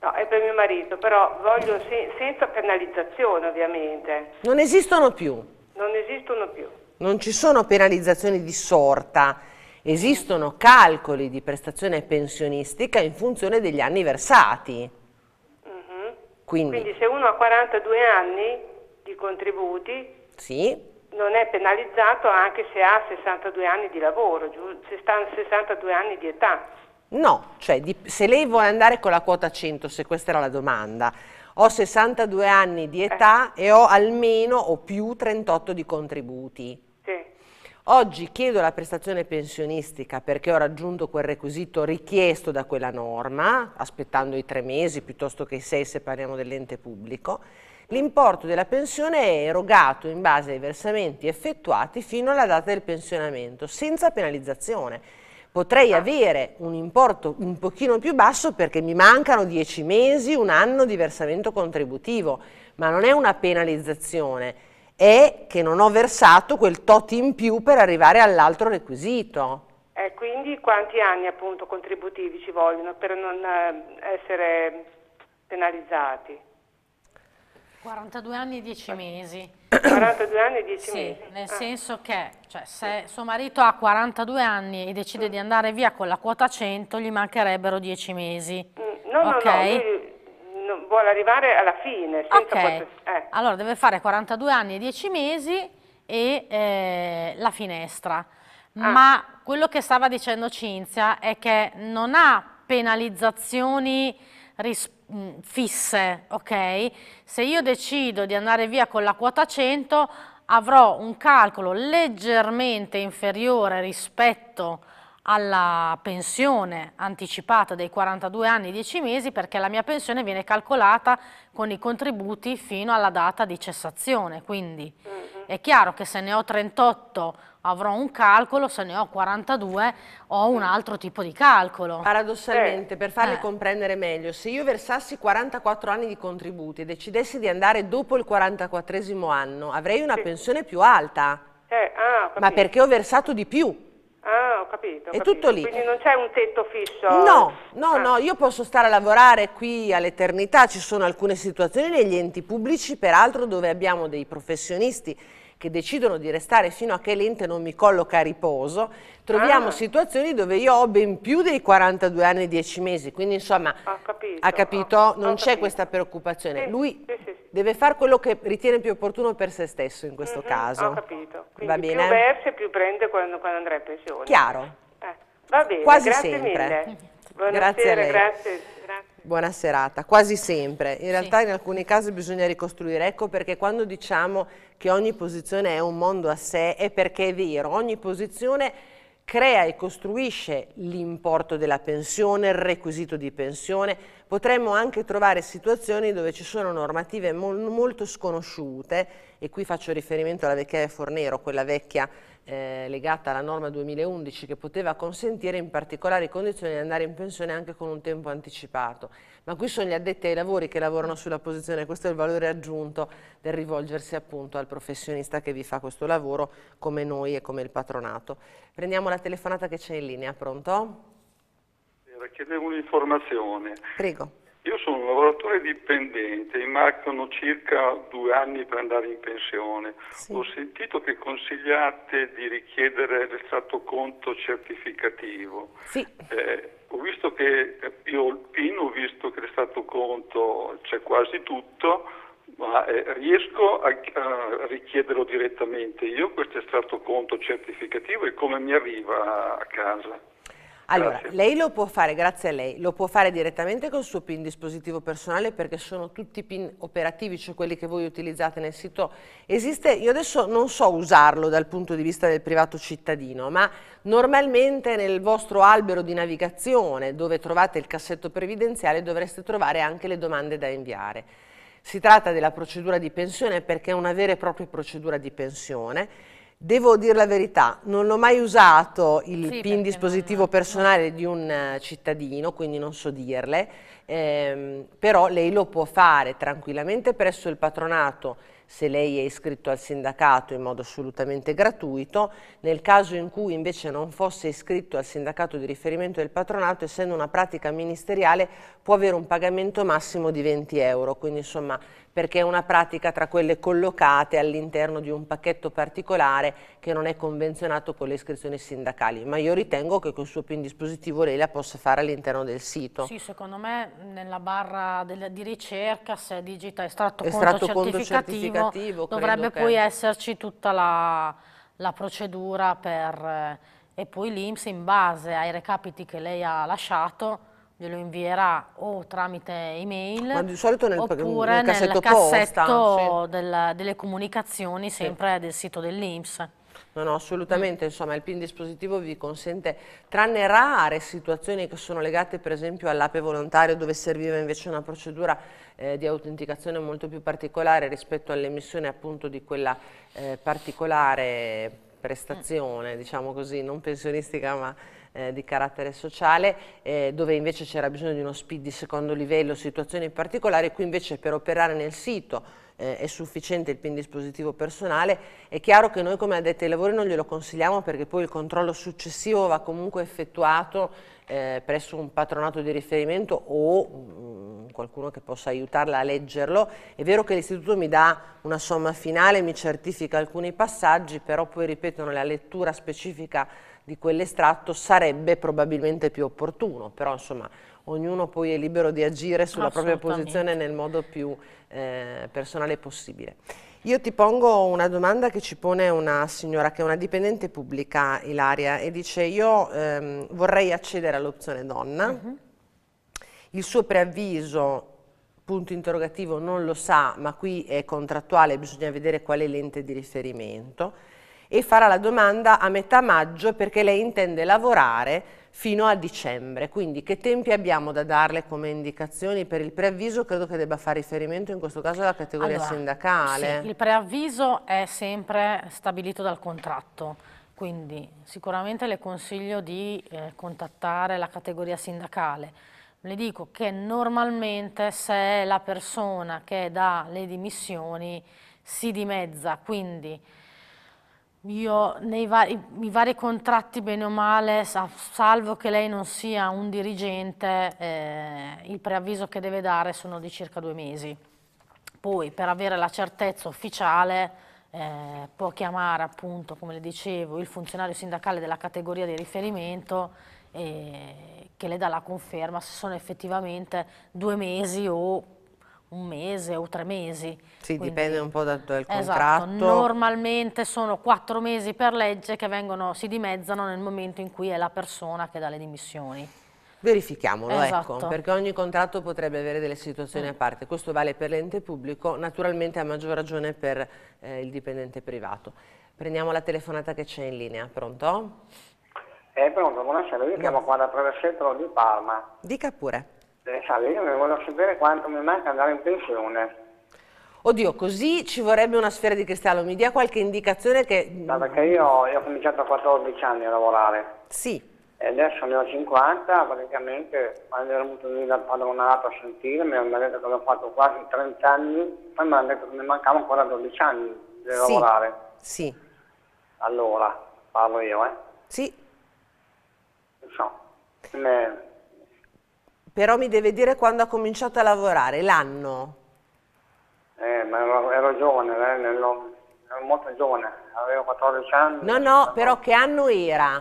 No, è per mio marito, però voglio se senza penalizzazione ovviamente. Non esistono più? Non esistono più. Non ci sono penalizzazioni di sorta, esistono calcoli di prestazione pensionistica in funzione degli anni versati. Mm -hmm. Quindi, Quindi se uno ha 42 anni di contributi sì. non è penalizzato anche se ha 62 anni di lavoro, sta 62 anni di età. No, cioè di, se lei vuole andare con la quota 100, se questa era la domanda, ho 62 anni di età eh. e ho almeno o più 38 di contributi. Oggi chiedo la prestazione pensionistica perché ho raggiunto quel requisito richiesto da quella norma, aspettando i tre mesi piuttosto che i sei se parliamo dell'ente pubblico, L'importo della pensione è erogato in base ai versamenti effettuati fino alla data del pensionamento, senza penalizzazione potrei avere un importo un pochino più basso perché mi mancano dieci mesi, un anno di versamento contributivo, ma non è una penalizzazione, è che non ho versato quel tot in più per arrivare all'altro requisito. E quindi quanti anni appunto contributivi ci vogliono per non eh, essere penalizzati? 42 anni e 10 mesi. 42 anni e 10 sì, mesi. Nel ah. senso che cioè, se suo marito ha 42 anni e decide mm. di andare via con la quota 100, gli mancherebbero 10 mesi. Mm. No, okay? no, lui vuole arrivare alla fine. Okay. Eh. Allora deve fare 42 anni e 10 mesi e eh, la finestra. Ah. Ma quello che stava dicendo Cinzia è che non ha penalizzazioni rispetto mh, mm, fisse, ok? Se io decido di andare via con la quota 100 avrò un calcolo leggermente inferiore rispetto a alla pensione anticipata dei 42 anni e 10 mesi perché la mia pensione viene calcolata con i contributi fino alla data di cessazione, quindi mm -hmm. è chiaro che se ne ho 38 avrò un calcolo, se ne ho 42 ho un mm. altro tipo di calcolo. Paradossalmente, eh. per farle eh. comprendere meglio, se io versassi 44 anni di contributi e decidessi di andare dopo il 44 anno, avrei una sì. pensione più alta. Eh, ah, ma perché ho versato di più? Ah, ho capito. è tutto lì. Quindi non c'è un tetto fisso? No, no, ah. no, io posso stare a lavorare qui all'eternità, ci sono alcune situazioni negli enti pubblici, peraltro, dove abbiamo dei professionisti che decidono di restare fino a che l'ente non mi colloca a riposo, troviamo ah. situazioni dove io ho ben più dei 42 anni e 10 mesi, quindi insomma capito, ha capito, ho, non c'è questa preoccupazione. Sì, Lui sì, sì, deve fare quello che ritiene più opportuno per se stesso in questo mm -hmm, caso. Ho capito, quindi va bene? più verse più prende quando, quando andrà in pensione. Chiaro. Eh, va bene, Quasi sempre. Mille. Buonasera, grazie a lei. Grazie, grazie. Buona serata, quasi sempre. In realtà sì. in alcuni casi bisogna ricostruire, ecco perché quando diciamo che ogni posizione è un mondo a sé è perché è vero, ogni posizione crea e costruisce l'importo della pensione, il requisito di pensione, potremmo anche trovare situazioni dove ci sono normative mol molto sconosciute e qui faccio riferimento alla vecchiaia Fornero, quella vecchia eh, legata alla norma 2011 che poteva consentire in particolari condizioni di andare in pensione anche con un tempo anticipato ma qui sono gli addetti ai lavori che lavorano sulla posizione, questo è il valore aggiunto del rivolgersi appunto al professionista che vi fa questo lavoro come noi e come il patronato. Prendiamo la telefonata che c'è in linea, pronto? Eh, Chiedevo un'informazione. Prego. Io sono un lavoratore dipendente, mi mancano circa due anni per andare in pensione. Sì. Ho sentito che consigliate di richiedere l'estratto conto certificativo. Sì. Eh, ho visto che io il PIN ho visto che è stato conto, c'è quasi tutto, ma eh, riesco a, a, richiederlo direttamente io questo estratto conto certificativo e come mi arriva a casa? Allora, grazie. lei lo può fare, grazie a lei, lo può fare direttamente col suo PIN dispositivo personale perché sono tutti PIN operativi, cioè quelli che voi utilizzate nel sito. Esiste, io adesso non so usarlo dal punto di vista del privato cittadino, ma normalmente nel vostro albero di navigazione dove trovate il cassetto previdenziale dovreste trovare anche le domande da inviare. Si tratta della procedura di pensione perché è una vera e propria procedura di pensione Devo dire la verità, non ho mai usato il sì, PIN dispositivo non... personale di un eh, cittadino, quindi non so dirle, ehm, però lei lo può fare tranquillamente presso il patronato se lei è iscritto al sindacato in modo assolutamente gratuito, nel caso in cui invece non fosse iscritto al sindacato di riferimento del patronato, essendo una pratica ministeriale, può avere un pagamento massimo di 20 euro, quindi insomma perché è una pratica tra quelle collocate all'interno di un pacchetto particolare che non è convenzionato con le iscrizioni sindacali, ma io ritengo che col suo PIN dispositivo lei la possa fare all'interno del sito. Sì, secondo me nella barra del, di ricerca se digita estratto, estratto conto, conto certificativo, certificativo dovrebbe poi che... esserci tutta la, la procedura per, eh, e poi l'Inps in base ai recapiti che lei ha lasciato glielo invierà o tramite email Ma di solito nel, oppure nel cassetto, nel cassetto posta, del, sì. delle comunicazioni sempre sì. del sito dell'Inps. No, no, assolutamente, insomma il PIN dispositivo vi consente, tranne rare situazioni che sono legate per esempio all'ape volontario dove serviva invece una procedura eh, di autenticazione molto più particolare rispetto all'emissione appunto di quella eh, particolare prestazione, diciamo così, non pensionistica ma eh, di carattere sociale, eh, dove invece c'era bisogno di uno speed di secondo livello, situazioni particolari, qui invece per operare nel sito eh, è sufficiente il PIN dispositivo personale, è chiaro che noi come addetti ai lavori non glielo consigliamo perché poi il controllo successivo va comunque effettuato eh, presso un patronato di riferimento o mh, mm, qualcuno che possa aiutarla a leggerlo. È vero che l'istituto mi dà una somma finale, mi certifica alcuni passaggi, però poi ripetono la lettura specifica di quell'estratto sarebbe probabilmente più opportuno, però insomma ognuno poi è libero di agire sulla propria posizione nel modo più eh, personale possibile. Io ti pongo una domanda che ci pone una signora che è una dipendente pubblica, Ilaria, e dice io ehm, vorrei accedere all'opzione donna, uh mhm. -huh. il suo preavviso punto interrogativo non lo sa, ma qui è contrattuale, bisogna vedere qual è l'ente di riferimento e farà la domanda a metà maggio perché lei intende lavorare fino a dicembre. Quindi che tempi abbiamo da darle come indicazioni per il preavviso? Credo che debba fare riferimento in questo caso alla categoria allora, sindacale. Sì, il preavviso è sempre stabilito dal contratto. Quindi sicuramente le consiglio di eh, contattare la categoria sindacale. Le dico che normalmente se è la persona che dà le dimissioni si dimezza, quindi io nei vari, i vari contratti, bene o male, salvo che lei non sia un dirigente, eh, il preavviso che deve dare sono di circa due mesi. Poi per avere la certezza ufficiale eh, può chiamare appunto, come le dicevo, il funzionario sindacale della categoria di riferimento eh, che le dà la conferma se sono effettivamente due mesi o un mese o tre mesi. Sì, Quindi, dipende un po' dal, dal esatto, contratto. Normalmente sono quattro mesi per legge che vengono, si dimezzano nel momento in cui è la persona che dà le dimissioni. Verifichiamolo, ecco, esatto. ecco, perché ogni contratto potrebbe avere delle situazioni a mm. parte. Questo vale per l'ente pubblico, naturalmente a maggior ragione per eh, il dipendente privato. Prendiamo la telefonata che c'è in linea, pronto? È eh, pronto, buonasera, io no. chiamo qua da Travessetto di Parma. Dica pure eh, io mi voglio sapere quanto mi manca andare in pensione. Oddio, così ci vorrebbe una sfera di cristallo, mi dia qualche indicazione che... No, mm, perché io, io ho cominciato a 14 anni a lavorare. Sì. E adesso ne ho 50, praticamente quando ero venuto lì dal padronato a sentirmi, mi hanno detto che ho fatto quasi 30 anni, poi mi hanno detto che mi mancavano ancora 12 anni di sì. lavorare. Sì. Allora, parlo io, eh? Sì. Insomma, però mi deve dire quando ha cominciato a lavorare, l'anno. Eh, ma ero, ero giovane, eh, ero, ero molto giovane, avevo 14 anni. No, no, però che anno era?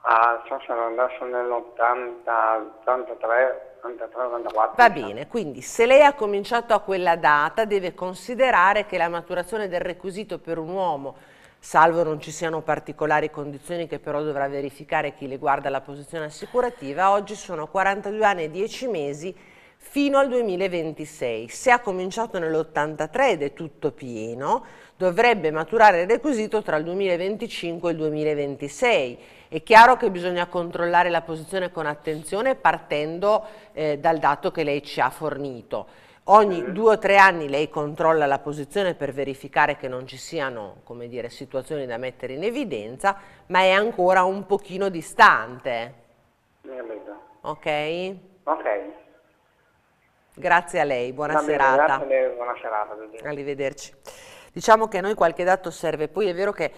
Ah, so se adesso nell'83, 84. Va bene, quindi se lei ha cominciato a quella data deve considerare che la maturazione del requisito per un uomo salvo non ci siano particolari condizioni che però dovrà verificare chi le guarda la posizione assicurativa, oggi sono 42 anni e 10 mesi fino al 2026. Se ha cominciato nell'83 ed è tutto pieno, dovrebbe maturare il requisito tra il 2025 e il 2026. È chiaro che bisogna controllare la posizione con attenzione partendo eh, dal dato che lei ci ha fornito. Ogni mm. due o tre anni lei controlla la posizione per verificare che non ci siano come dire, situazioni da mettere in evidenza, ma è ancora un pochino distante. Ok? Ok. Grazie a lei, buona Va serata. Bene, grazie, buona serata. Arrivederci. Diciamo che a noi qualche dato serve, poi è vero che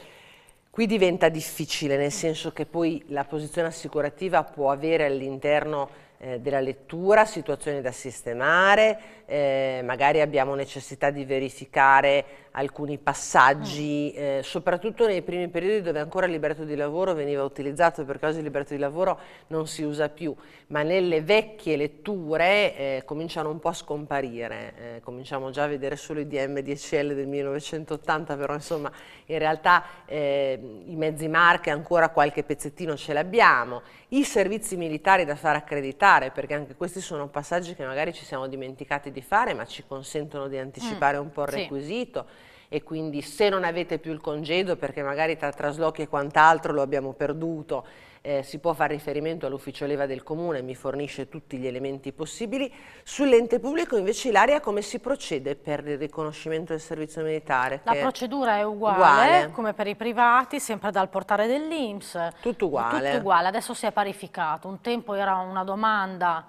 qui diventa difficile, nel senso che poi la posizione assicurativa può avere all'interno eh, della lettura, situazioni da sistemare, eh, magari abbiamo necessità di verificare alcuni passaggi, mm. eh, soprattutto nei primi periodi dove ancora il libretto di lavoro veniva utilizzato, perché oggi il libretto di lavoro non si usa più, ma nelle vecchie letture eh, cominciano un po' a scomparire, eh, cominciamo già a vedere solo i DM10L del 1980, però insomma in realtà eh, i mezzi marche ancora qualche pezzettino ce l'abbiamo, i servizi militari da far accreditare, perché anche questi sono passaggi che magari ci siamo dimenticati di fare, ma ci consentono di anticipare mm, un po' il sì. requisito e quindi se non avete più il congedo perché magari tra traslochi e quant'altro lo abbiamo perduto eh, si può fare riferimento all'ufficio leva del comune, mi fornisce tutti gli elementi possibili. Sull'ente pubblico invece l'area come si procede per il riconoscimento del servizio militare? La procedura è uguale, uguale, come per i privati, sempre dal portare dell'Inps. Tutto uguale. Tutto uguale, adesso si è parificato. Un tempo era una domanda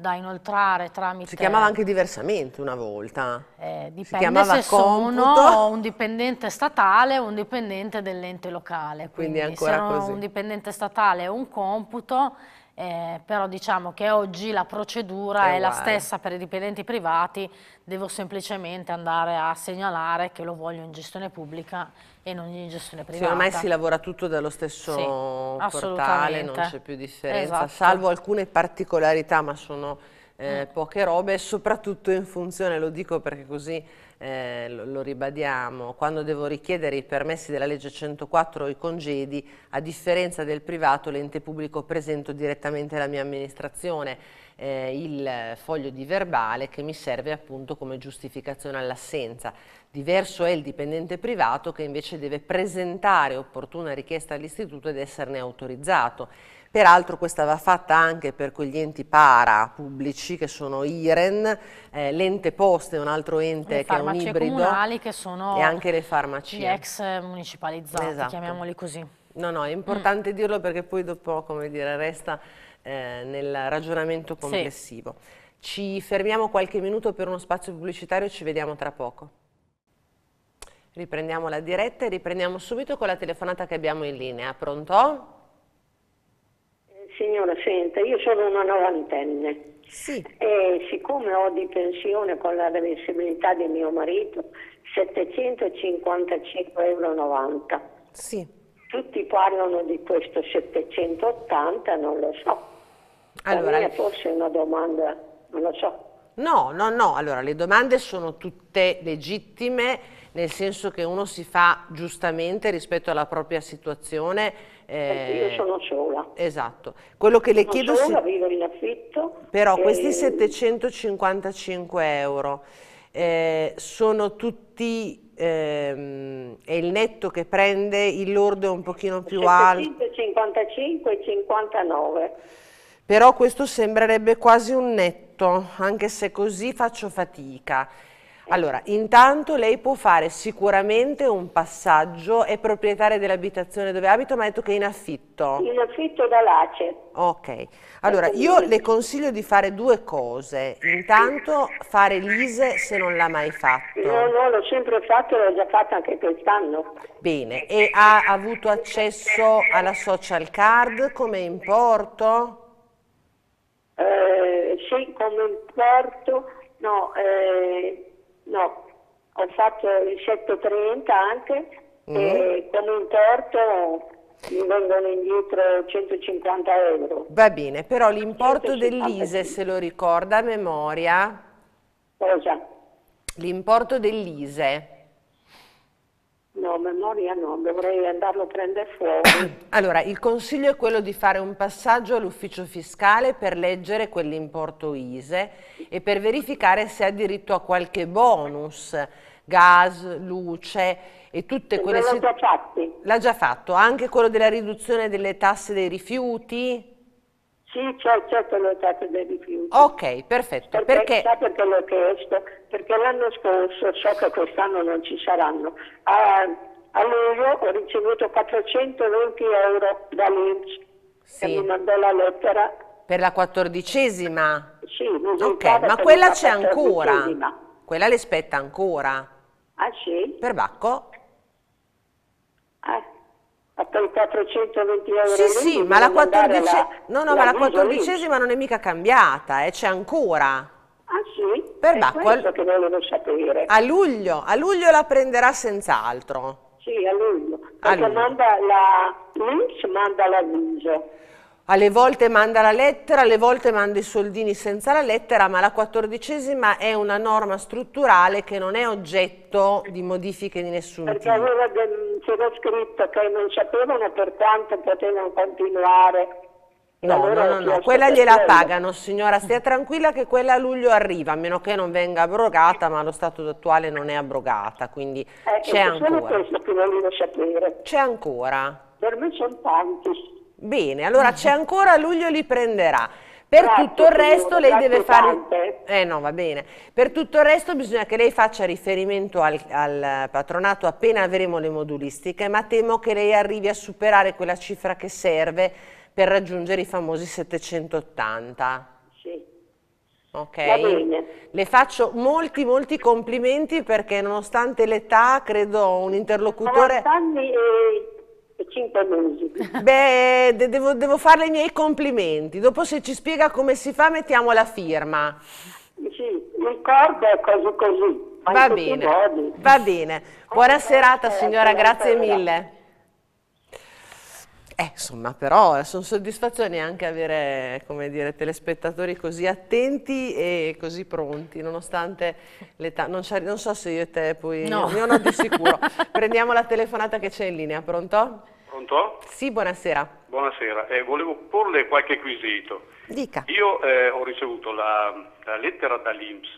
da inoltrare tramite... Si chiamava anche diversamente una volta. Eh, dipende si chiamava se computo. sono un dipendente statale o un dipendente dell'ente locale. Quindi, quindi ancora se così. un dipendente statale o un computo eh, però diciamo che oggi la procedura è, è la stessa per i dipendenti privati, devo semplicemente andare a segnalare che lo voglio in gestione pubblica e non in gestione privata. Sì, ormai si lavora tutto dallo stesso sì, portale, non c'è più differenza, esatto. salvo alcune particolarità, ma sono eh, poche robe, soprattutto in funzione, lo dico perché così eh, lo, lo ribadiamo, quando devo richiedere i permessi della legge 104 o i congedi, a differenza del privato l'ente pubblico presento direttamente alla mia amministrazione eh, il foglio di verbale che mi serve appunto come giustificazione all'assenza. Diverso è il dipendente privato che invece deve presentare opportuna richiesta all'istituto ed esserne autorizzato. Peraltro questa va fatta anche per quegli enti para pubblici che sono IREN, eh, l'ente poste è un altro ente le che è un ibrido e anche le farmacie. Gli ex municipalizzati, esatto. chiamiamoli così. No, no, è mm. importante mm. dirlo perché poi dopo, come dire, resta eh, nel ragionamento complessivo. Sì. Ci fermiamo qualche minuto per uno spazio pubblicitario e ci vediamo tra poco. Riprendiamo la diretta e riprendiamo subito con la telefonata che abbiamo in linea. Pronto? Signora, senta, io sono una novantenne. Sì. E siccome ho di pensione con la reversibilità di mio marito 755,90 euro. Sì. Tutti parlano di questo 780, non lo so. Allora, la forse è una domanda, non lo so. No, no, no, allora le domande sono tutte legittime, nel senso che uno si fa giustamente rispetto alla propria situazione eh, io sono sola. Esatto. Quello che le sono chiedo... Sola, se... vivo in affitto. Però e... questi 755 euro eh, sono tutti... Ehm, è il netto che prende, il lordo è un pochino più alto. 55 e 59. Però questo sembrerebbe quasi un netto, anche se così faccio fatica. Allora, intanto lei può fare sicuramente un passaggio, è proprietaria dell'abitazione dove abito, ma ha detto che è in affitto. In affitto da Lace. Ok, allora ecco, io le consiglio di fare due cose. Intanto fare l'ISE se non l'ha mai fatto. No, no, l'ho sempre fatto, l'ho già fatta anche quest'anno. Bene, e ha avuto accesso alla social card come importo? Eh, sì, come importo, no, eh no, ho fatto il 730 anche mm. e con un torto mi vengono indietro 150 euro. Va bene, però l'importo dell'ISE, se lo ricorda a memoria? Cosa? Oh, l'importo dell'ISE. No, memoria no, dovrei andarlo a prendere fuori. allora, il consiglio è quello di fare un passaggio all'ufficio fiscale per leggere quell'importo ISE e per verificare se ha diritto a qualche bonus, gas, luce e tutte se quelle... L'ha già fatti. L'ha già fatto, anche quello della riduzione delle tasse dei rifiuti? Sì, certo, certo le tasse dei rifiuti. Ok, perfetto. Perché, perché... Sapete l'ho chiesto, perché l'anno scorso, so che quest'anno non ci saranno, a, a luglio ho ricevuto 420 euro dall'Inps sì. che mi mandò la lettera. Per la quattordicesima? Sì, okay, ma quella c'è ancora? Quella le spetta ancora? Ah sì? Per Bacco? Ah, per 420 euro? Sì, sì, ma la quattordicesima... No, no, ma la quattordicesima non è mica cambiata, eh, c'è ancora. Ah sì? Per Bacco. È che volevo sapere. A luglio, a luglio la prenderà senz'altro. Sì, a luglio. Perché a luglio. manda la l'Inps, manda l'avviso. Alle volte manda la lettera, alle volte manda i soldini senza la lettera, ma la quattordicesima è una norma strutturale che non è oggetto di modifiche di nessun Perché tipo. Perché aveva, scritto che non sapevano per quanto potevano continuare No, allora no, no, no, quella gliela pagano, signora, stia tranquilla che quella a luglio arriva, a meno che non venga abrogata, ma lo stato attuale non è abrogata, quindi eh, c'è ecco, ancora. C'è ancora. Per me sono tanti. Bene, allora c'è ancora, a luglio li prenderà. Per grazie, tutto il resto lei deve fare... Eh no, va bene. Per tutto il resto bisogna che lei faccia riferimento al, al, patronato appena avremo le modulistiche, ma temo che lei arrivi a superare quella cifra che serve per raggiungere i famosi 780. Sì. Ok, Va bene. le faccio molti molti complimenti perché nonostante l'età credo un interlocutore... 40 anni e 5 mesi. Beh, devo, devo farle i miei complimenti, dopo se ci spiega come si fa mettiamo la firma. Sì, ricordo così così. Va bene, va bene. Buona serata signora, grazie mille. Eh, insomma, però sono soddisfazioni anche avere, dire, telespettatori così attenti e così pronti, nonostante l'età. Non, non, so se io e te poi... No. Io, io no di sicuro. Prendiamo la telefonata che c'è in linea, pronto? Pronto? Sì, buonasera. Buonasera, eh, volevo porle qualche quesito. Dica. Io eh, ho ricevuto la, la lettera dall'Inps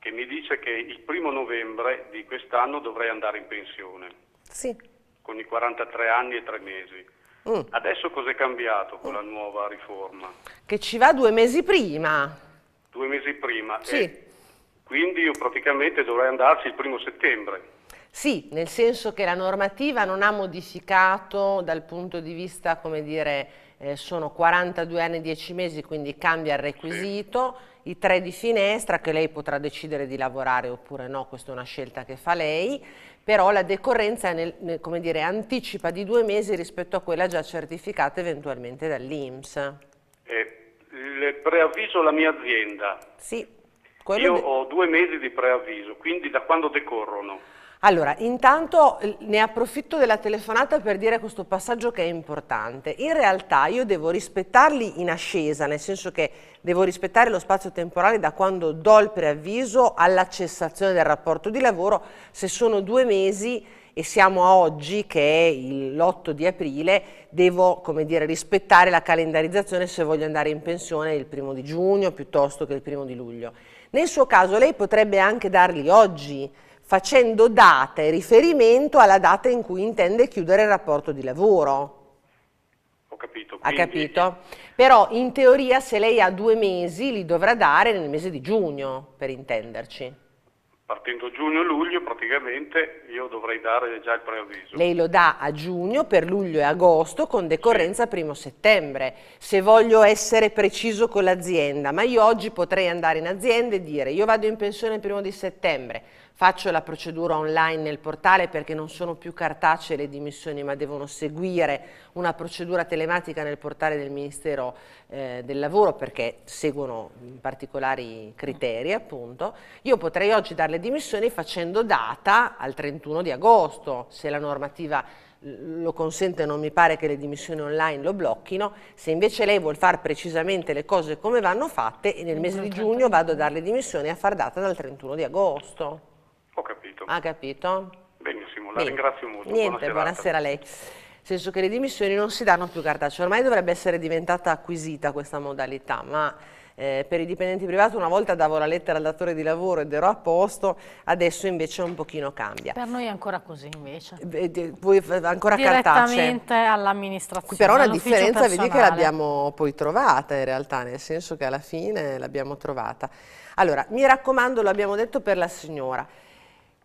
che mi dice che il primo novembre di quest'anno dovrei andare in pensione. Sì. Con i 43 anni e 3 mesi. Mm. Adesso cos'è cambiato con mm. la nuova riforma? Che ci va due mesi prima. Due mesi prima? Eh. Sì. quindi io praticamente dovrei andarci il primo settembre. Sì, nel senso che la normativa non ha modificato dal punto di vista, come dire, eh, sono 42 anni e 10 mesi, quindi cambia il requisito, sì. i tre di finestra che lei potrà decidere di lavorare oppure no, questa è una scelta che fa lei, però la decorrenza nel, nel, dire, anticipa di due mesi rispetto a quella già certificata eventualmente dall'Inps. Eh, il preavviso la mia azienda. Sì. Io ho due mesi di preavviso, quindi da quando decorrono? Allora, intanto eh, ne approfitto della telefonata per dire questo passaggio che è importante. In realtà io devo rispettarli in ascesa, nel senso che devo rispettare lo spazio temporale da quando do il preavviso alla cessazione del rapporto di lavoro, se sono due mesi e siamo a oggi che è l'8 di aprile, devo dire, rispettare la calendarizzazione se voglio andare in pensione il primo di giugno piuttosto che il primo di luglio. Nel suo caso lei potrebbe anche darli oggi, facendo data e riferimento alla data in cui intende chiudere il rapporto di lavoro. Ho capito. Quindi... Ha capito? Però in teoria se lei ha due mesi li dovrà dare nel mese di giugno, per intenderci. Partendo giugno-luglio praticamente io dovrei dare già il preavviso. Lei lo dà a giugno per luglio e agosto con decorrenza sì. primo settembre. Se voglio essere preciso con l'azienda, ma io oggi potrei andare in azienda e dire io vado in pensione il primo di settembre, faccio la procedura online nel portale perché non sono più cartacee le dimissioni ma devono seguire una procedura telematica nel portale del Ministero eh, del Lavoro perché seguono particolari criteri appunto, io potrei oggi dare le dimissioni facendo data al 31 di agosto se la normativa lo consente, non mi pare che le dimissioni online lo blocchino, se invece lei vuole fare precisamente le cose come vanno fatte, nel mese di giugno vado a dare le dimissioni a far data dal 31 di agosto. Ho capito. Ha capito? Benissimo, la Bene. ringrazio molto. Niente, buonasera, buonasera a lei. Nel senso che le dimissioni non si danno più cartaceo, ormai dovrebbe essere diventata acquisita questa modalità, ma eh, per i dipendenti privati una volta davo la lettera al datore di lavoro ed ero a posto, adesso invece un pochino cambia. Per noi è ancora così invece. Eh, voi ancora Direttamente all'amministrazione, Però all la differenza vedi che l'abbiamo poi trovata in realtà, nel senso che alla fine l'abbiamo trovata. Allora, mi raccomando, l'abbiamo detto per la signora,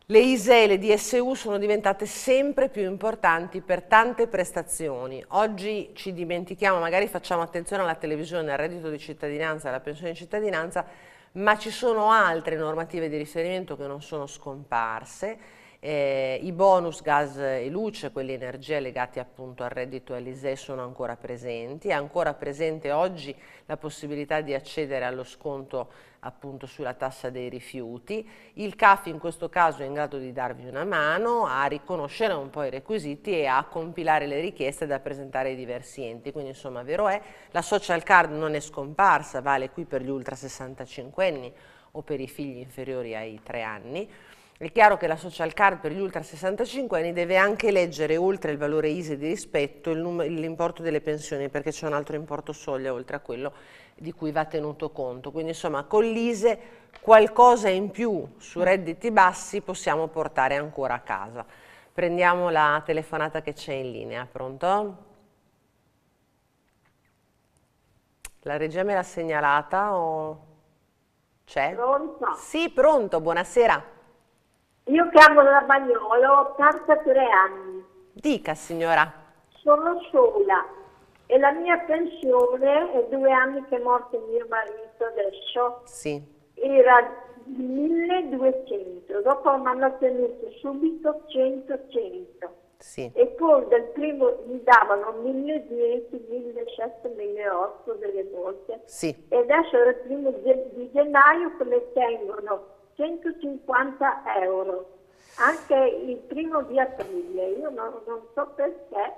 le ISE e le DSU sono diventate sempre più importanti per tante prestazioni. Oggi ci dimentichiamo, magari facciamo attenzione alla televisione, al reddito di cittadinanza, alla pensione di cittadinanza, ma ci sono altre normative di riferimento che non sono scomparse eh, I bonus gas e luce, quelli energia legati appunto al reddito Elise sono ancora presenti. È ancora presente oggi la possibilità di accedere allo sconto appunto sulla tassa dei rifiuti. Il CAF in questo caso è in grado di darvi una mano a riconoscere un po' i requisiti e a compilare le richieste da presentare ai diversi enti. Quindi insomma vero è, la social card non è scomparsa, vale qui per gli ultra 65 anni o per i figli inferiori ai 3 anni. È chiaro che la social card per gli ultra 65 anni deve anche leggere oltre il valore ISE di rispetto l'importo delle pensioni perché c'è un altro importo soglia oltre a quello di cui va tenuto conto. Quindi insomma con l'ISE qualcosa in più su redditi bassi possiamo portare ancora a casa. Prendiamo la telefonata che c'è in linea, pronto? La regia me l'ha segnalata o c'è? Pronto? Sì, pronto, buonasera. Io la Bagnolo, ho 83 anni. Dica signora. Sono sola e la mia pensione è due anni che è morto mio marito adesso. Sì. Era 1200, dopo mi hanno tenuto subito 100 100. Sì. E poi dal primo mi davano 1010, 1700, 1800 delle volte. Sì. E adesso era il primo di gennaio come tengono 150 euro, anche il primo di aprile, io non, non so perché.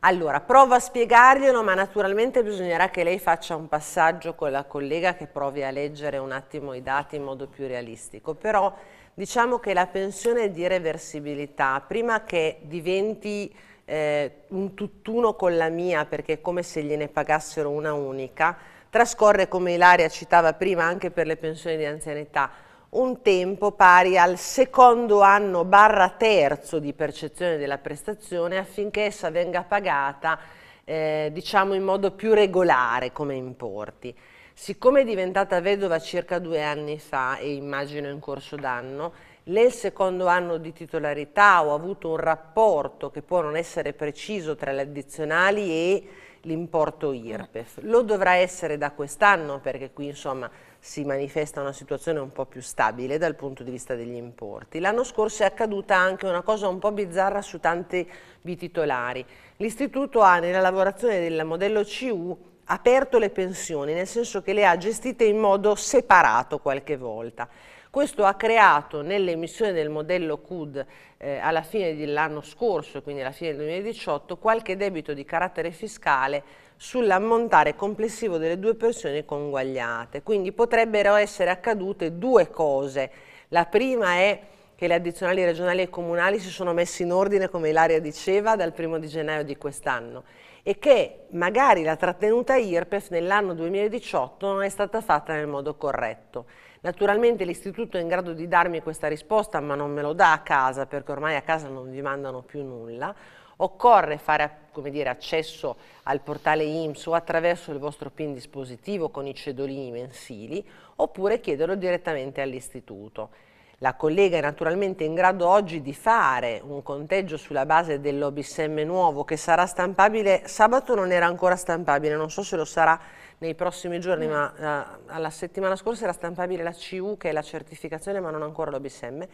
Allora, provo a spiegarglielo, ma naturalmente bisognerà che lei faccia un passaggio con la collega che provi a leggere un attimo i dati in modo più realistico. Però diciamo che la pensione di reversibilità, prima che diventi eh, un tutt'uno con la mia, perché è come se gliene pagassero una unica, trascorre, come Ilaria citava prima, anche per le pensioni di anzianità, un tempo pari al secondo anno barra terzo di percezione della prestazione affinché essa venga pagata eh, diciamo in modo più regolare come importi. Siccome è diventata vedova circa due anni fa e immagino in corso d'anno, nel secondo anno di titolarità ho avuto un rapporto che può non essere preciso tra le addizionali e l'importo IRPEF. Lo dovrà essere da quest'anno perché qui insomma si manifesta una situazione un po' più stabile dal punto di vista degli importi. L'anno scorso è accaduta anche una cosa un po' bizzarra su tanti bititolari. L'Istituto ha nella lavorazione del modello CU aperto le pensioni, nel senso che le ha gestite in modo separato qualche volta. Questo ha creato nell'emissione del modello CUD eh, alla fine dell'anno scorso, quindi alla fine del 2018, qualche debito di carattere fiscale sull'ammontare complessivo delle due persone conguagliate. Quindi potrebbero essere accadute due cose. La prima è che le addizionali regionali e comunali si sono messe in ordine, come Ilaria diceva, dal primo di gennaio di quest'anno e che magari la trattenuta IRPEF nell'anno 2018 non è stata fatta nel modo corretto. Naturalmente l'istituto è in grado di darmi questa risposta, ma non me lo dà a casa perché ormai a casa non vi mandano più nulla. Occorre fare dire, accesso al portale IMS o attraverso il vostro PIN dispositivo con i cedolini mensili oppure chiederlo direttamente all'istituto. La collega è naturalmente in grado oggi di fare un conteggio sulla base dell'OBSM nuovo che sarà stampabile, sabato non era ancora stampabile, non so se lo sarà nei prossimi giorni, mm. ma uh, alla settimana scorsa era stampabile la CU che è la certificazione ma non ancora l'OBSM,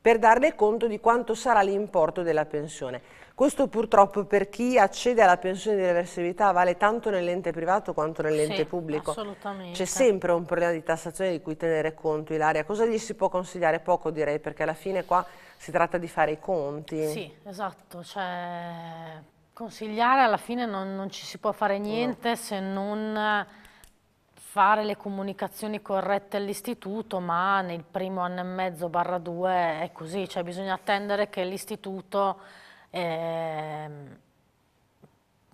per darle conto di quanto sarà l'importo della pensione. Questo purtroppo per chi accede alla pensione di reversibilità vale tanto nell'ente privato quanto nell'ente sì, pubblico. Assolutamente. C'è sempre un problema di tassazione di cui tenere conto, Ilaria. Cosa gli si può consigliare? Poco direi, perché alla fine qua si tratta di fare i conti. Sì, esatto. Cioè, consigliare alla fine non, non, ci si può fare niente no. se non fare le comunicazioni corrette all'istituto, ma nel primo anno e mezzo barra due è così, cioè bisogna attendere che l'istituto eh,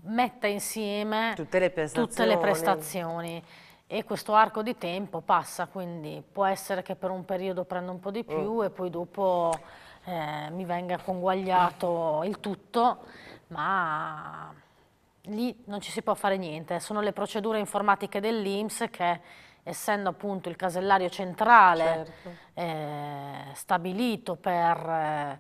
metta insieme tutte le, tutte le, prestazioni e questo arco di tempo passa, quindi può essere che per un periodo prenda un po' di più mm. e poi dopo eh, mi venga conguagliato il tutto, ma lì non ci si può fare niente, sono le procedure informatiche dell'Inps che essendo appunto il casellario centrale certo. eh, stabilito per eh,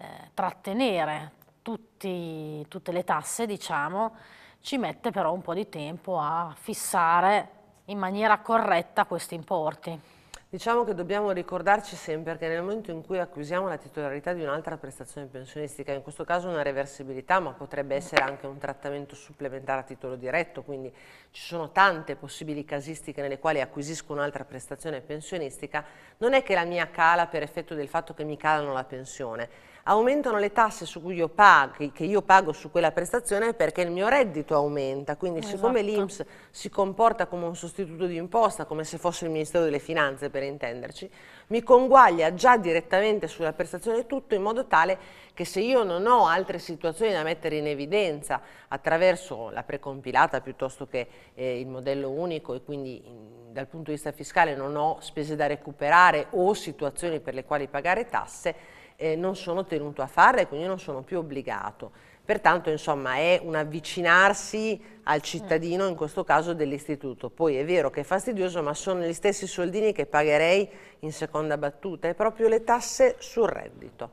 eh, trattenere tutti, tutte le tasse, diciamo, ci mette però un po' di tempo a fissare in maniera corretta questi importi. Diciamo che dobbiamo ricordarci sempre che nel momento in cui acquisiamo la titolarità di un'altra prestazione pensionistica, in questo caso una reversibilità, ma potrebbe essere anche un trattamento supplementare a titolo diretto, quindi ci sono tante possibili casistiche nelle quali acquisisco un'altra prestazione pensionistica, non è che la mia cala per effetto del fatto che mi calano la pensione, aumentano le tasse io paghi, che io pago su quella prestazione perché il mio reddito aumenta, quindi esatto. siccome l'Inps si comporta come un sostituto di imposta, come se fosse il Ministero delle Finanze per intenderci, mi conguaglia già direttamente sulla prestazione tutto in modo tale che se io non ho altre situazioni da mettere in evidenza attraverso la precompilata piuttosto che eh, il modello unico e quindi in, mm, dal punto di vista fiscale non ho spese da recuperare o situazioni per le quali pagare tasse, eh, non sono tenuto a farle, quindi non sono più obbligato. Pertanto insomma è un avvicinarsi al cittadino, in questo caso dell'istituto. Poi è vero che è fastidioso, ma sono gli stessi soldini che pagherei in seconda battuta, è proprio le tasse sul reddito.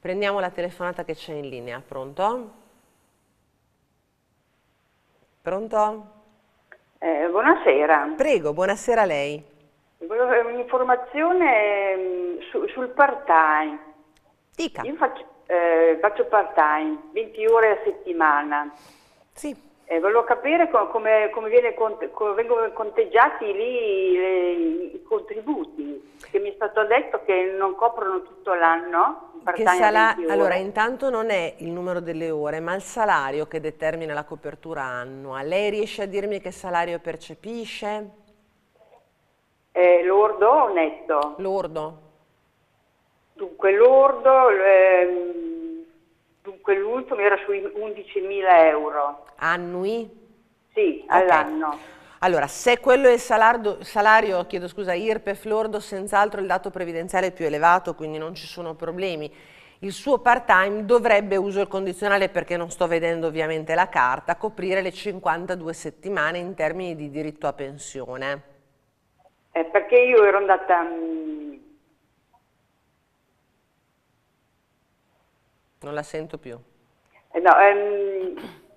Prendiamo la telefonata che c'è in linea, pronto? Pronto? Eh, buonasera. Prego, buonasera a lei. Volevo un'informazione mm, sul part-time Dica. Io faccio, eh, faccio part-time, 20 ore a settimana. Sì. Eh, volevo capire com come, come, viene conte come vengono conteggiati lì le, i contributi, che mi è stato detto che non coprono tutto l'anno. Che sarà, allora, intanto non è il numero delle ore, ma il salario che determina la copertura annua. Lei riesce a dirmi che salario percepisce? Eh, lordo o netto? Lordo. Dunque l'ordo, ehm, dunque l'ultimo era sui 11.000 euro. Annui? Sì, okay. all'anno. Allora, se quello è il salardo, salario, chiedo scusa, IRPEF l'ordo, senz'altro il dato previdenziale è più elevato, quindi non ci sono problemi. Il suo part-time dovrebbe, uso il condizionale perché non sto vedendo ovviamente la carta, coprire le 52 settimane in termini di diritto a pensione. Eh, perché io ero andata... Mh mm, Non la sento più. Eh no, ehm,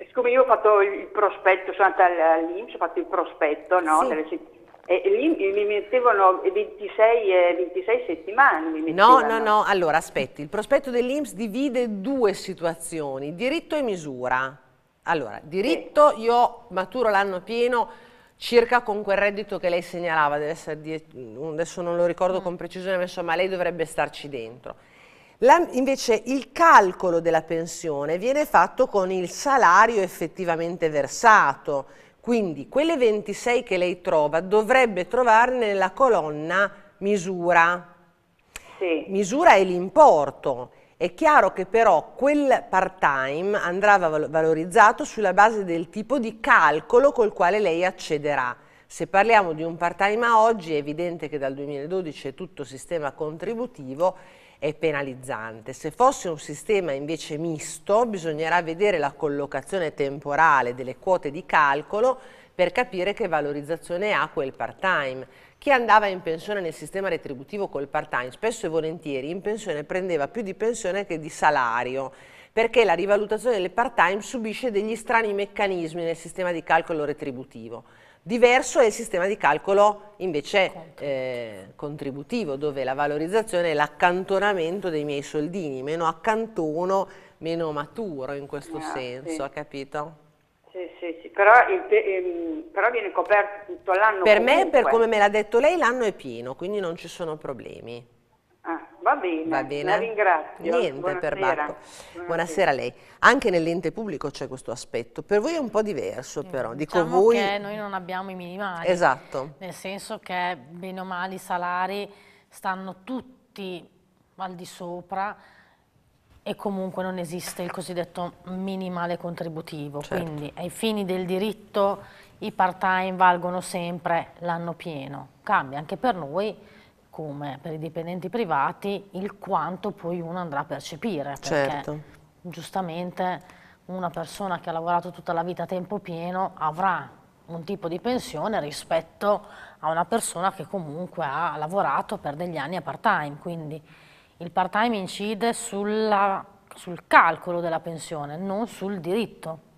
siccome io ho fatto il prospetto, sono andata all'IMS, ho fatto il prospetto, no? Sì. E lì mi mettevano 26, 26 settimane. no, no, no, allora aspetti, il prospetto dell'Inps divide due situazioni, diritto e misura. Allora, diritto sì. io maturo l'anno pieno circa con quel reddito che lei segnalava, deve essere adesso non lo ricordo mm. con precisione, ma insomma lei dovrebbe starci dentro. La, invece il calcolo della pensione viene fatto con il salario effettivamente versato, quindi quelle 26 che lei trova dovrebbe trovare nella colonna misura. Sì. Misura è l'importo. È chiaro che però quel part-time andrà valorizzato sulla base del tipo di calcolo col quale lei accederà. Se parliamo di un part-time a oggi è evidente che dal 2012 è tutto sistema contributivo è penalizzante. Se fosse un sistema invece misto bisognerà vedere la collocazione temporale delle quote di calcolo per capire che valorizzazione ha quel part-time. Chi andava in pensione nel sistema retributivo col part-time spesso e volentieri in pensione prendeva più di pensione che di salario perché la rivalutazione del part-time subisce degli strani meccanismi nel sistema di calcolo retributivo. Diverso è il sistema di calcolo invece eh, contributivo, dove la valorizzazione è l'accantonamento dei miei soldini, meno accantono, meno maturo in questo ah, senso, sì. ha capito? Sì, sì, sì. Però, ehm, però, viene coperto tutto l'anno. Per comunque. me, per come me l'ha detto lei, l'anno è pieno, quindi non ci sono problemi. Ah, va bene, va bene. la ringrazio. Niente, Buonasera. Perbacco. Buonasera. Buonasera a lei. Anche nell'ente pubblico c'è questo aspetto. Per voi è un po' diverso eh, però. Dico diciamo voi... che noi non abbiamo i minimali. Esatto. Nel senso che bene o male i salari stanno tutti al di sopra e comunque non esiste il cosiddetto minimale contributivo. Certo. Quindi ai fini del diritto i part-time valgono sempre l'anno pieno. Cambia anche per noi come per i dipendenti privati, il quanto poi uno andrà a percepire. Certo. giustamente una persona che ha lavorato tutta la vita a tempo pieno avrà un tipo di pensione rispetto a una persona che comunque ha lavorato per degli anni a part time, quindi il part time incide sulla, sul calcolo della pensione, non sul diritto.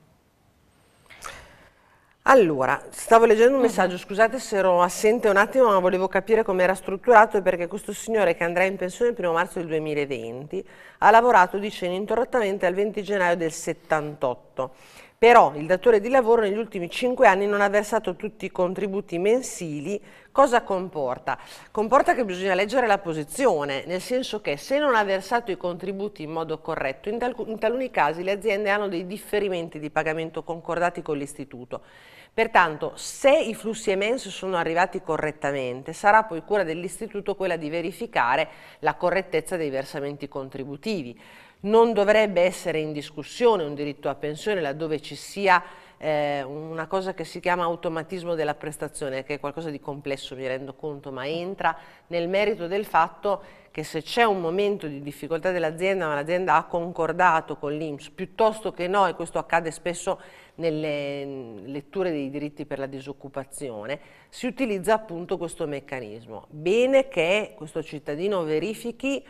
Allora, stavo leggendo un mm. messaggio, scusate se ero assente un attimo, ma volevo capire come era strutturato perché questo signore che andrà in pensione il 1 marzo del 2020 ha lavorato, dice, ininterrottamente al 20 gennaio del 78. Però il datore di lavoro negli ultimi 5 anni non ha versato tutti i contributi mensili, cosa comporta? Comporta che bisogna leggere la posizione, nel senso che se non ha versato i contributi in modo corretto, in, tal in taluni casi le aziende hanno dei differimenti di pagamento concordati con l'istituto Pertanto, se i flussi EMENS sono arrivati correttamente, sarà poi cura dell'Istituto quella di verificare la correttezza dei versamenti contributivi. Non dovrebbe essere in discussione un diritto a pensione laddove ci sia eh, una cosa che si chiama automatismo della prestazione, che è qualcosa di complesso, mi rendo conto, ma entra nel merito del fatto che se c'è un momento di difficoltà dell'azienda, ma l'azienda ha concordato con l'Inps, piuttosto che no, e questo accade spesso nelle mm, letture dei diritti per la disoccupazione, si utilizza appunto questo meccanismo. Bene che questo cittadino verifichi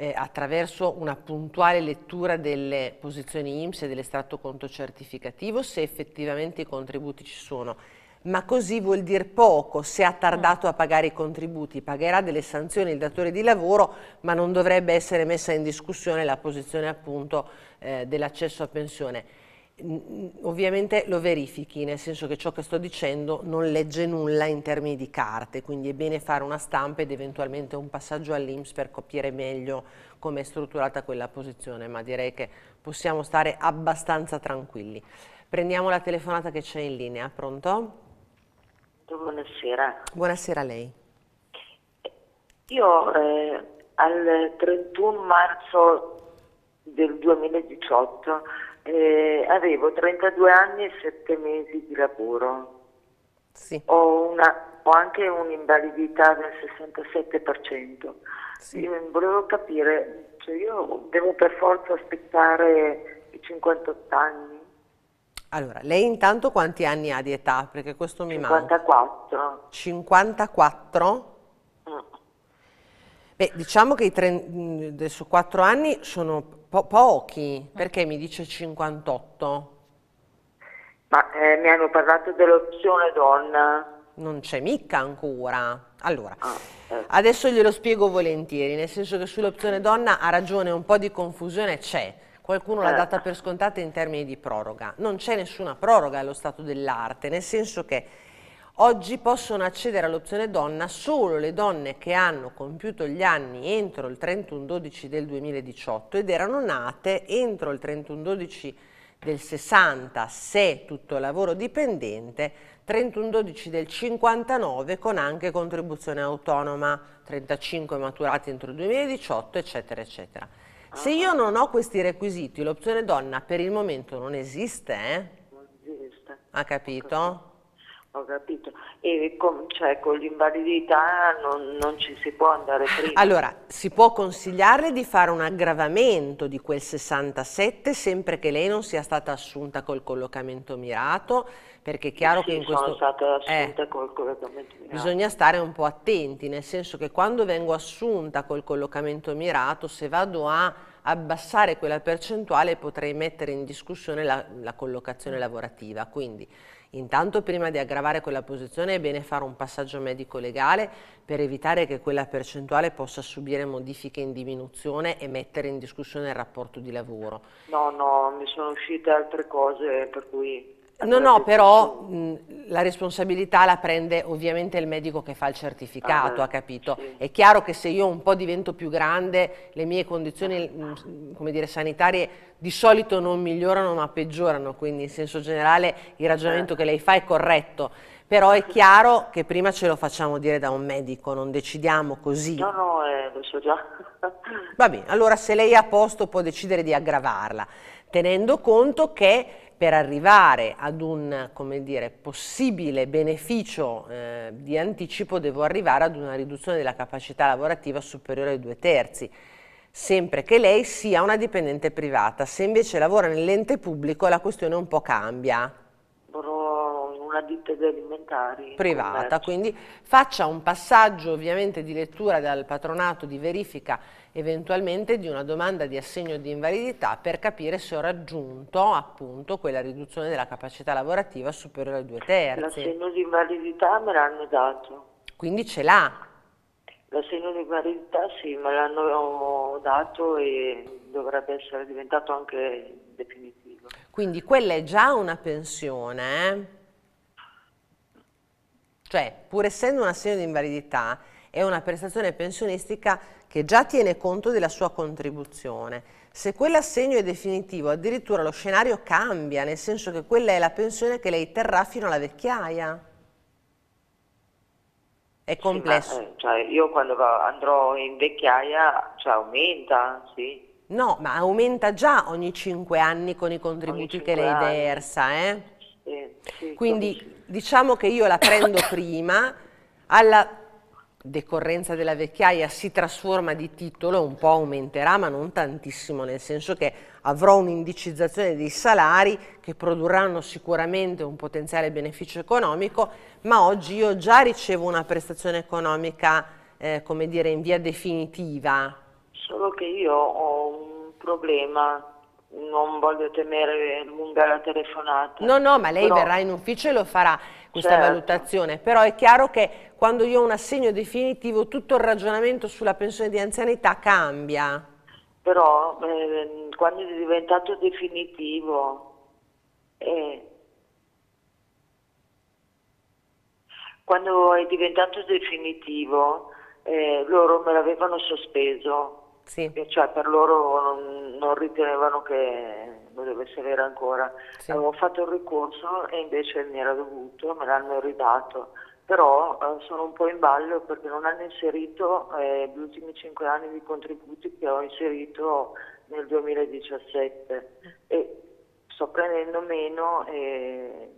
eh, attraverso una puntuale lettura delle posizioni IMSS e dell'estratto conto certificativo se effettivamente i contributi ci sono. Ma così vuol dire poco, se ha tardato a pagare i contributi pagherà delle sanzioni il datore di lavoro, ma non dovrebbe essere messa in discussione la posizione appunto eh, dell'accesso a pensione ovviamente lo verifichi, nel senso che ciò che sto dicendo non legge nulla in termini di carte, quindi è bene fare una stampa ed eventualmente un passaggio all'Inps per capire meglio come è strutturata quella posizione, ma direi che possiamo stare abbastanza tranquilli. Prendiamo la telefonata che c'è in linea, pronto? Buonasera. Buonasera a lei. Io eh, al 31 marzo del 2018 eh, avevo 32 anni e 7 mesi di lavoro. Sì. Ho, una, ho, anche un'invalidità del 67%. Sì. volevo capire, cioè io devo per forza aspettare i 58 anni? Allora, lei intanto quanti anni ha di età? Perché questo mi 54. manca. 54. 54? Mm. Beh, diciamo che i tre, mm, adesso 4 anni sono Po pochi, perché mi dice 58? Ma eh, mi hanno parlato dell'opzione donna. Non c'è mica ancora. Allora, ah, eh. adesso glielo spiego volentieri, nel senso che sull'opzione donna ha ragione, un po' di confusione c'è. Qualcuno l'ha eh. data per scontata in termini di proroga. Non c'è nessuna proroga allo stato dell'arte, nel senso che Oggi possono accedere all'opzione donna solo le donne che hanno compiuto gli anni entro il 31-12 del 2018 ed erano nate entro il 31-12 del 60 se tutto lavoro dipendente, 31-12 del 59 con anche contribuzione autonoma, 35 maturati entro il 2018 eccetera eccetera. Se io non ho questi requisiti l'opzione donna per il momento non esiste, eh? Non esiste. Ha capito? Ecco, ho capito. E con, cioè, con l'invalidità non, non, ci si può andare prima. Allora, si può consigliarle di fare un aggravamento di quel 67, sempre che lei non sia stata assunta col collocamento mirato perché è chiaro sì, che in questo... Eh, bisogna stare un po' attenti, nel senso che quando vengo assunta col collocamento mirato, se vado a abbassare quella percentuale potrei mettere in discussione la, la collocazione lavorativa, quindi intanto prima di aggravare quella posizione è bene fare un passaggio medico-legale per evitare che quella percentuale possa subire modifiche in diminuzione e mettere in discussione il rapporto di lavoro. No, no, mi sono uscite altre cose per cui No, no, però mh, la responsabilità la prende ovviamente il medico che fa il certificato, ah, ha capito? Sì. È chiaro che se io un po' divento più grande, le mie condizioni ah. mh, dire, sanitarie di solito non migliorano ma peggiorano, quindi in senso generale il ragionamento eh. che lei fa è corretto, però è chiaro che prima ce lo facciamo dire da un medico, non decidiamo così. No, no, eh, lo so già. Va bene, allora se lei è a posto può decidere di aggravarla, tenendo conto che per arrivare ad un dire, possibile beneficio eh, di anticipo devo arrivare ad una riduzione della capacità lavorativa superiore ai due terzi, sempre che lei sia una dipendente privata. Se invece lavora nell'ente pubblico la questione un po' cambia. Però una ditta di alimentari. Privata, quindi faccia un passaggio ovviamente di lettura dal patronato di verifica eventualmente di una domanda di assegno di invalidità per capire se ho raggiunto appunto quella riduzione della capacità lavorativa superiore ai due terzi. L'assegno di invalidità me l'hanno dato. Quindi ce l'ha? L'assegno di invalidità sì, me l'hanno dato e dovrebbe essere diventato anche definitivo. Quindi quella è già una pensione, eh? Cioè, pur essendo un assegno di invalidità, è una prestazione pensionistica che già tiene conto della sua contribuzione. Se quell'assegno è definitivo, addirittura lo scenario cambia, nel senso che quella è la pensione che lei terrà fino alla vecchiaia. È complesso. Sì, ma, eh, cioè, io quando andrò in vecchiaia, cioè, aumenta, sì. No, ma aumenta già ogni 5 anni con i contributi che lei versa, eh? Sì, sì, Quindi diciamo che io la prendo prima, alla decorrenza della vecchiaia si trasforma di titolo, un po' aumenterà, ma non tantissimo, nel senso che avrò un'indicizzazione dei salari che produrranno sicuramente un potenziale beneficio economico, ma oggi io già ricevo una prestazione economica, eh, come dire, in via definitiva. Solo che io ho un problema non voglio temere lunga la telefonata. No, no, ma lei Però, verrà in ufficio e lo farà questa certo. valutazione. Però è chiaro che quando io ho un assegno definitivo tutto il ragionamento sulla pensione di anzianità cambia. Però eh, quando è diventato definitivo, eh, quando è diventato definitivo eh, loro me l'avevano sospeso sì. E cioè per loro non, non ritenevano che lo dovesse avere ancora. Sì. Avevo fatto il ricorso e invece mi era dovuto, me l'hanno ridato. Però eh, sono un po' in ballo perché non hanno inserito eh, gli ultimi cinque anni di contributi che ho inserito nel 2017 e sto prendendo meno e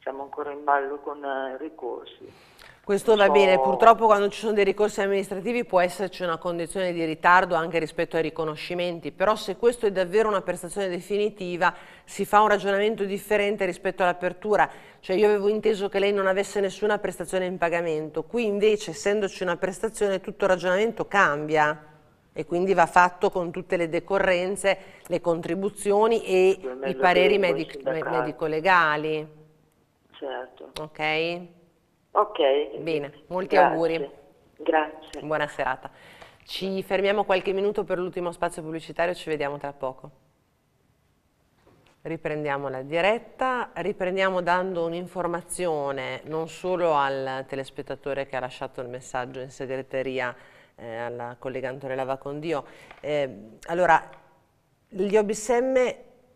siamo ancora in ballo con eh, i ricorsi. Questo va bene, purtroppo quando ci sono dei ricorsi amministrativi può esserci una condizione di ritardo anche rispetto ai riconoscimenti, però se questo è davvero una prestazione definitiva si fa un ragionamento differente rispetto all'apertura, cioè io avevo inteso che lei non avesse nessuna prestazione in pagamento, qui invece essendoci una prestazione tutto il ragionamento cambia e quindi va fatto con tutte le decorrenze, le contribuzioni e i pareri medico-legali. Medico certo. Okay? Ok. Bene, molti Grazie. auguri. Grazie. Buona serata. Ci fermiamo qualche minuto per l'ultimo spazio pubblicitario, ci vediamo tra poco. Riprendiamo la diretta, riprendiamo dando un'informazione non solo al telespettatore che ha lasciato il messaggio in segreteria eh, alla collega Antonella Vacondio. Eh, allora, gli OBSM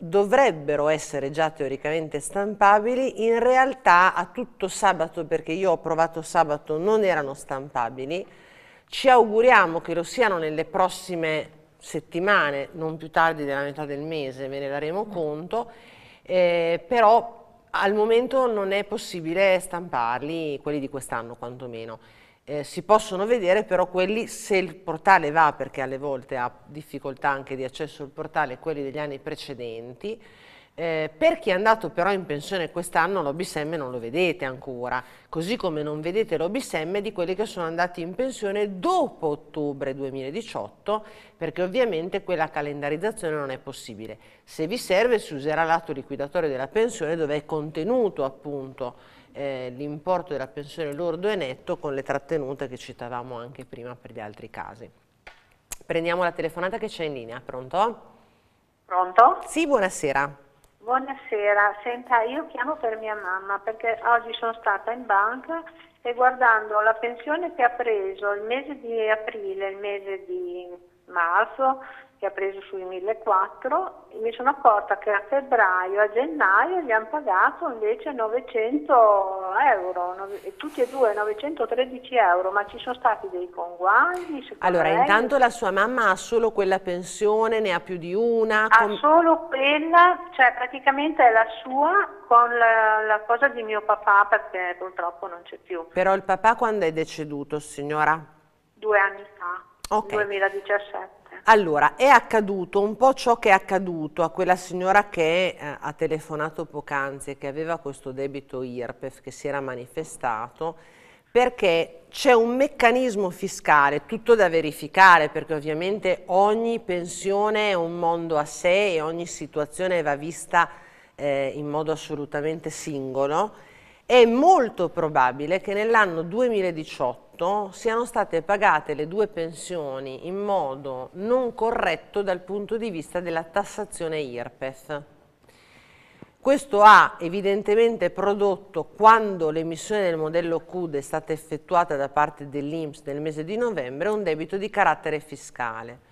dovrebbero essere già teoricamente stampabili, in realtà a tutto sabato, perché io ho provato sabato, non erano stampabili, ci auguriamo che lo siano nelle prossime settimane, non più tardi della metà del mese, ve ne daremo conto, eh, però al momento non è possibile stamparli, quelli di quest'anno quantomeno. Eh, si possono vedere però quelli se il portale va, perché alle volte ha difficoltà anche di accesso al portale, quelli degli anni precedenti. Eh, per chi è andato però in pensione quest'anno l'OBSM non lo vedete ancora, così come non vedete l'OBSM di quelli che sono andati in pensione dopo ottobre 2018, perché ovviamente quella calendarizzazione non è possibile. Se vi serve si userà l'atto liquidatorio della pensione dove è contenuto appunto eh, l'importo della pensione lordo e netto con le trattenute che citavamo anche prima per gli altri casi. Prendiamo la telefonata che c'è in linea, pronto? Pronto? Sì, buonasera. Buonasera, senta, io chiamo per mia mamma perché oggi sono stata in banca e guardando la pensione che ha preso il mese di aprile, il mese di marzo, che ha preso sui 1.400, mi sono accorta che a febbraio a gennaio gli hanno pagato invece 900 euro, no, tutti e due 913 euro, ma ci sono stati dei conguagli? Allora, lei? intanto la sua mamma ha solo quella pensione, ne ha più di una? Ha solo quella, cioè praticamente è la sua con la, la cosa di mio papà perché purtroppo non c'è più. Però il papà quando è deceduto, signora? Due anni fa, okay. 2017. Allora, è accaduto un po' ciò che è accaduto a quella signora che eh, ha telefonato poc'anzi e che aveva questo debito IRPEF che si era manifestato, perché c'è un meccanismo fiscale, tutto da verificare, perché ovviamente ogni pensione è un mondo a sé e ogni situazione va vista eh, in modo assolutamente singolo, è molto probabile che nell'anno 2018 2008 siano state pagate le due pensioni in modo non corretto dal punto di vista della tassazione IRPEF. Questo ha evidentemente prodotto, quando l'emissione del modello CUD è stata effettuata da parte dell'Inps nel mese di novembre, un debito di carattere fiscale.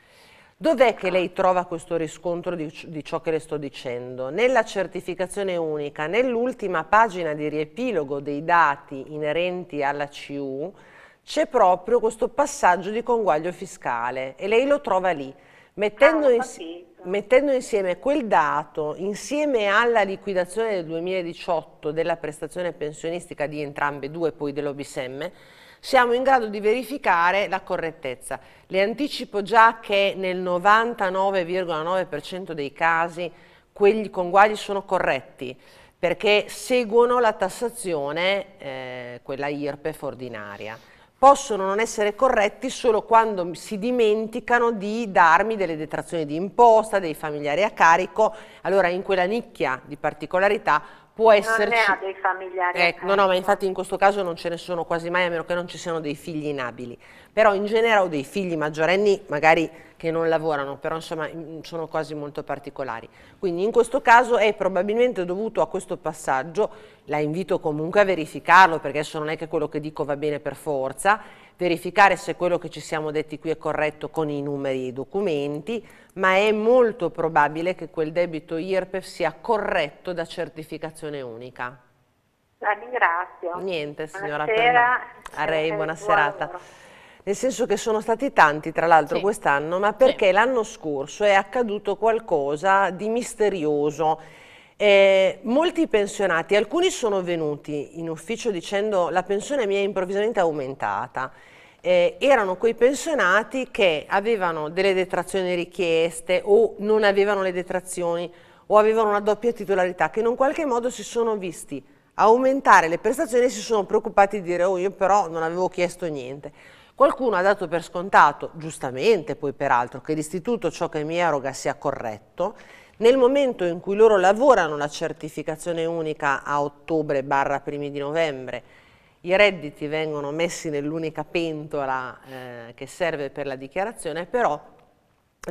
Dov'è che lei trova questo riscontro di, di, ciò che le sto dicendo? Nella certificazione unica, nell'ultima pagina di riepilogo dei dati inerenti alla CU, c'è proprio questo passaggio di conguaglio fiscale e lei lo trova lì. Mettendo, ah, ins mettendo insieme quel dato, insieme alla liquidazione del 2018 della prestazione pensionistica di entrambe due, poi dell'OBSM, siamo in grado di verificare la correttezza. Le anticipo già che nel 99,9% dei casi quegli conguagli sono corretti perché seguono la tassazione, eh, quella IRPEF ordinaria possono non essere corretti solo quando si dimenticano di darmi delle detrazioni di imposta, dei familiari a carico, allora in quella nicchia di particolarità può esserci... Non ne ha dei familiari. Eh, no, no, ma infatti in questo caso non ce ne sono quasi mai, a meno che non ci siano dei figli inabili. Però in genere ho dei figli maggiorenni, magari che non lavorano, però insomma sono quasi molto particolari. Quindi in questo caso è probabilmente dovuto a questo passaggio, la invito comunque a verificarlo, perché adesso non è che quello che dico va bene per forza, verificare se quello che ci siamo detti qui è corretto con i numeri e i documenti, ma è molto probabile che quel debito IRPEF sia corretto da certificazione unica. La ringrazio. Niente signora buonasera. A lei buona serata. Nel senso che sono stati tanti tra l'altro sì. quest'anno, ma perché sì. l'anno scorso è accaduto qualcosa di misterioso eh, molti pensionati, alcuni sono venuti in ufficio dicendo la pensione mi è improvvisamente aumentata. Eh, erano quei pensionati che avevano delle detrazioni richieste o non avevano le detrazioni o avevano una doppia titolarità che in un qualche modo si sono visti aumentare le prestazioni e si sono preoccupati di dire oh io però non avevo chiesto niente. Qualcuno ha dato per scontato, giustamente poi peraltro, che l'istituto ciò che mi eroga sia corretto nel momento in cui loro lavorano la certificazione unica a ottobre barra primi di novembre, i redditi vengono messi nell'unica pentola eh, che serve per la dichiarazione, però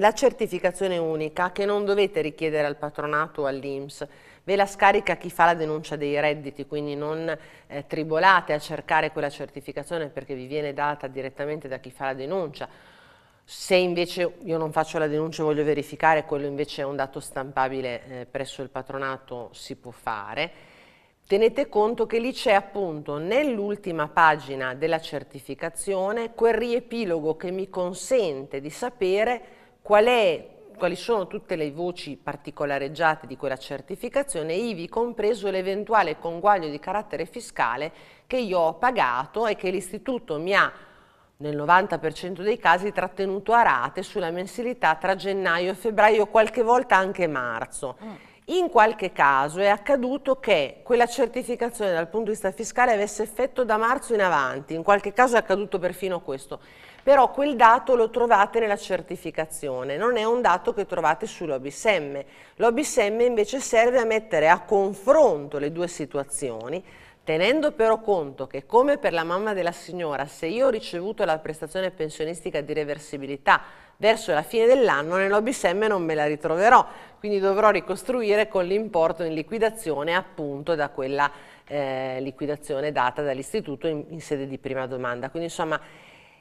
la certificazione unica che non dovete richiedere al patronato o all'Inps, ve la scarica chi fa la denuncia dei redditi, quindi non eh, tribolate a cercare quella certificazione perché vi viene data direttamente da chi fa la denuncia se invece io non faccio la denuncia e voglio verificare, quello invece è un dato stampabile eh, presso il patronato, si può fare. Tenete conto che lì c'è appunto nell'ultima pagina della certificazione quel riepilogo che mi consente di sapere qual è, quali sono tutte le voci particolareggiate di quella certificazione, ivi compreso l'eventuale conguaglio di carattere fiscale che io ho pagato e che l'istituto mi ha nel 90% dei casi trattenuto a rate sulla mensilità tra gennaio e febbraio, qualche volta anche marzo. Mm. In qualche caso è accaduto che quella certificazione dal punto di vista fiscale avesse effetto da marzo in avanti, in qualche caso è accaduto perfino questo, però quel dato lo trovate nella certificazione, non è un dato che trovate sull'OBSM. L'OBSM invece serve a mettere a confronto le due situazioni tenendo però conto che come per la mamma della signora, se io ho ricevuto la prestazione pensionistica di reversibilità verso la fine dell'anno, nell'OBSM non me la ritroverò, quindi dovrò ricostruire con l'importo in liquidazione appunto da quella eh, liquidazione data dall'istituto in, in sede di prima domanda. Quindi insomma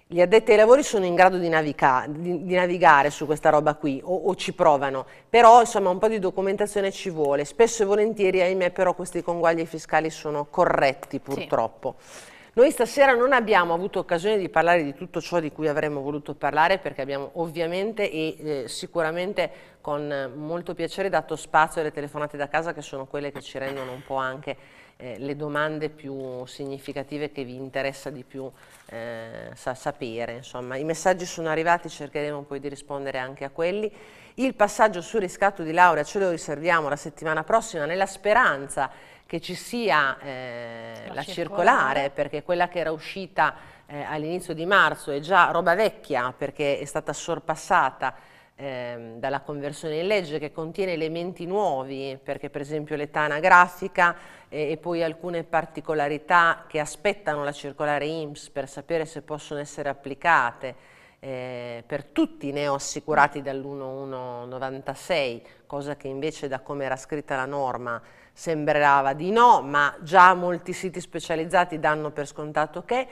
gli addetti ai lavori sono in grado di, navica, di, di navigare su questa roba qui o, o, ci provano, però insomma un po' di documentazione ci vuole, spesso e volentieri ahimè però questi conguagli fiscali sono corretti purtroppo. Sì. Noi stasera non abbiamo avuto occasione di parlare di tutto ciò di cui avremmo voluto parlare perché abbiamo ovviamente e eh, sicuramente con molto piacere dato spazio alle telefonate da casa che sono quelle che ci rendono un po' anche eh, le domande più significative che vi interessa di più eh, sa sapere. Insomma, i messaggi sono arrivati, cercheremo poi di rispondere anche a quelli. Il passaggio sul riscatto di laurea ce lo riserviamo la settimana prossima nella speranza che ci sia eh, la, la circolare. circolare, perché quella che era uscita eh, all'inizio di marzo è già roba vecchia perché è stata sorpassata ehm, dalla conversione in legge che contiene elementi nuovi, perché per esempio l'età anagrafica eh, e poi alcune particolarità che aspettano la circolare IMSS per sapere se possono essere applicate eh, per tutti i neoassicurati dall'1196, cosa che invece da come era scritta la norma sembrava di no, ma già molti siti specializzati danno per scontato che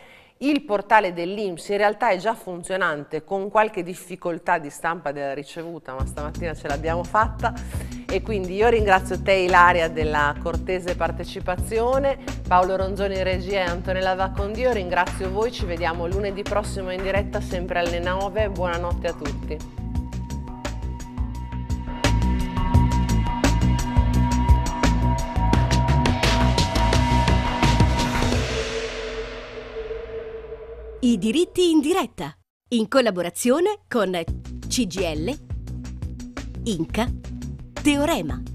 il portale dell'Inps in realtà è già funzionante con qualche difficoltà di stampa della ricevuta, ma stamattina ce l'abbiamo fatta e quindi io ringrazio te Ilaria della cortese partecipazione, Paolo Ronzoni in regia e Antonella Vacondio, ringrazio voi, ci vediamo lunedì prossimo in diretta sempre alle 9, buonanotte a tutti. I diritti in diretta, in collaborazione con CGL, Inca, Teorema.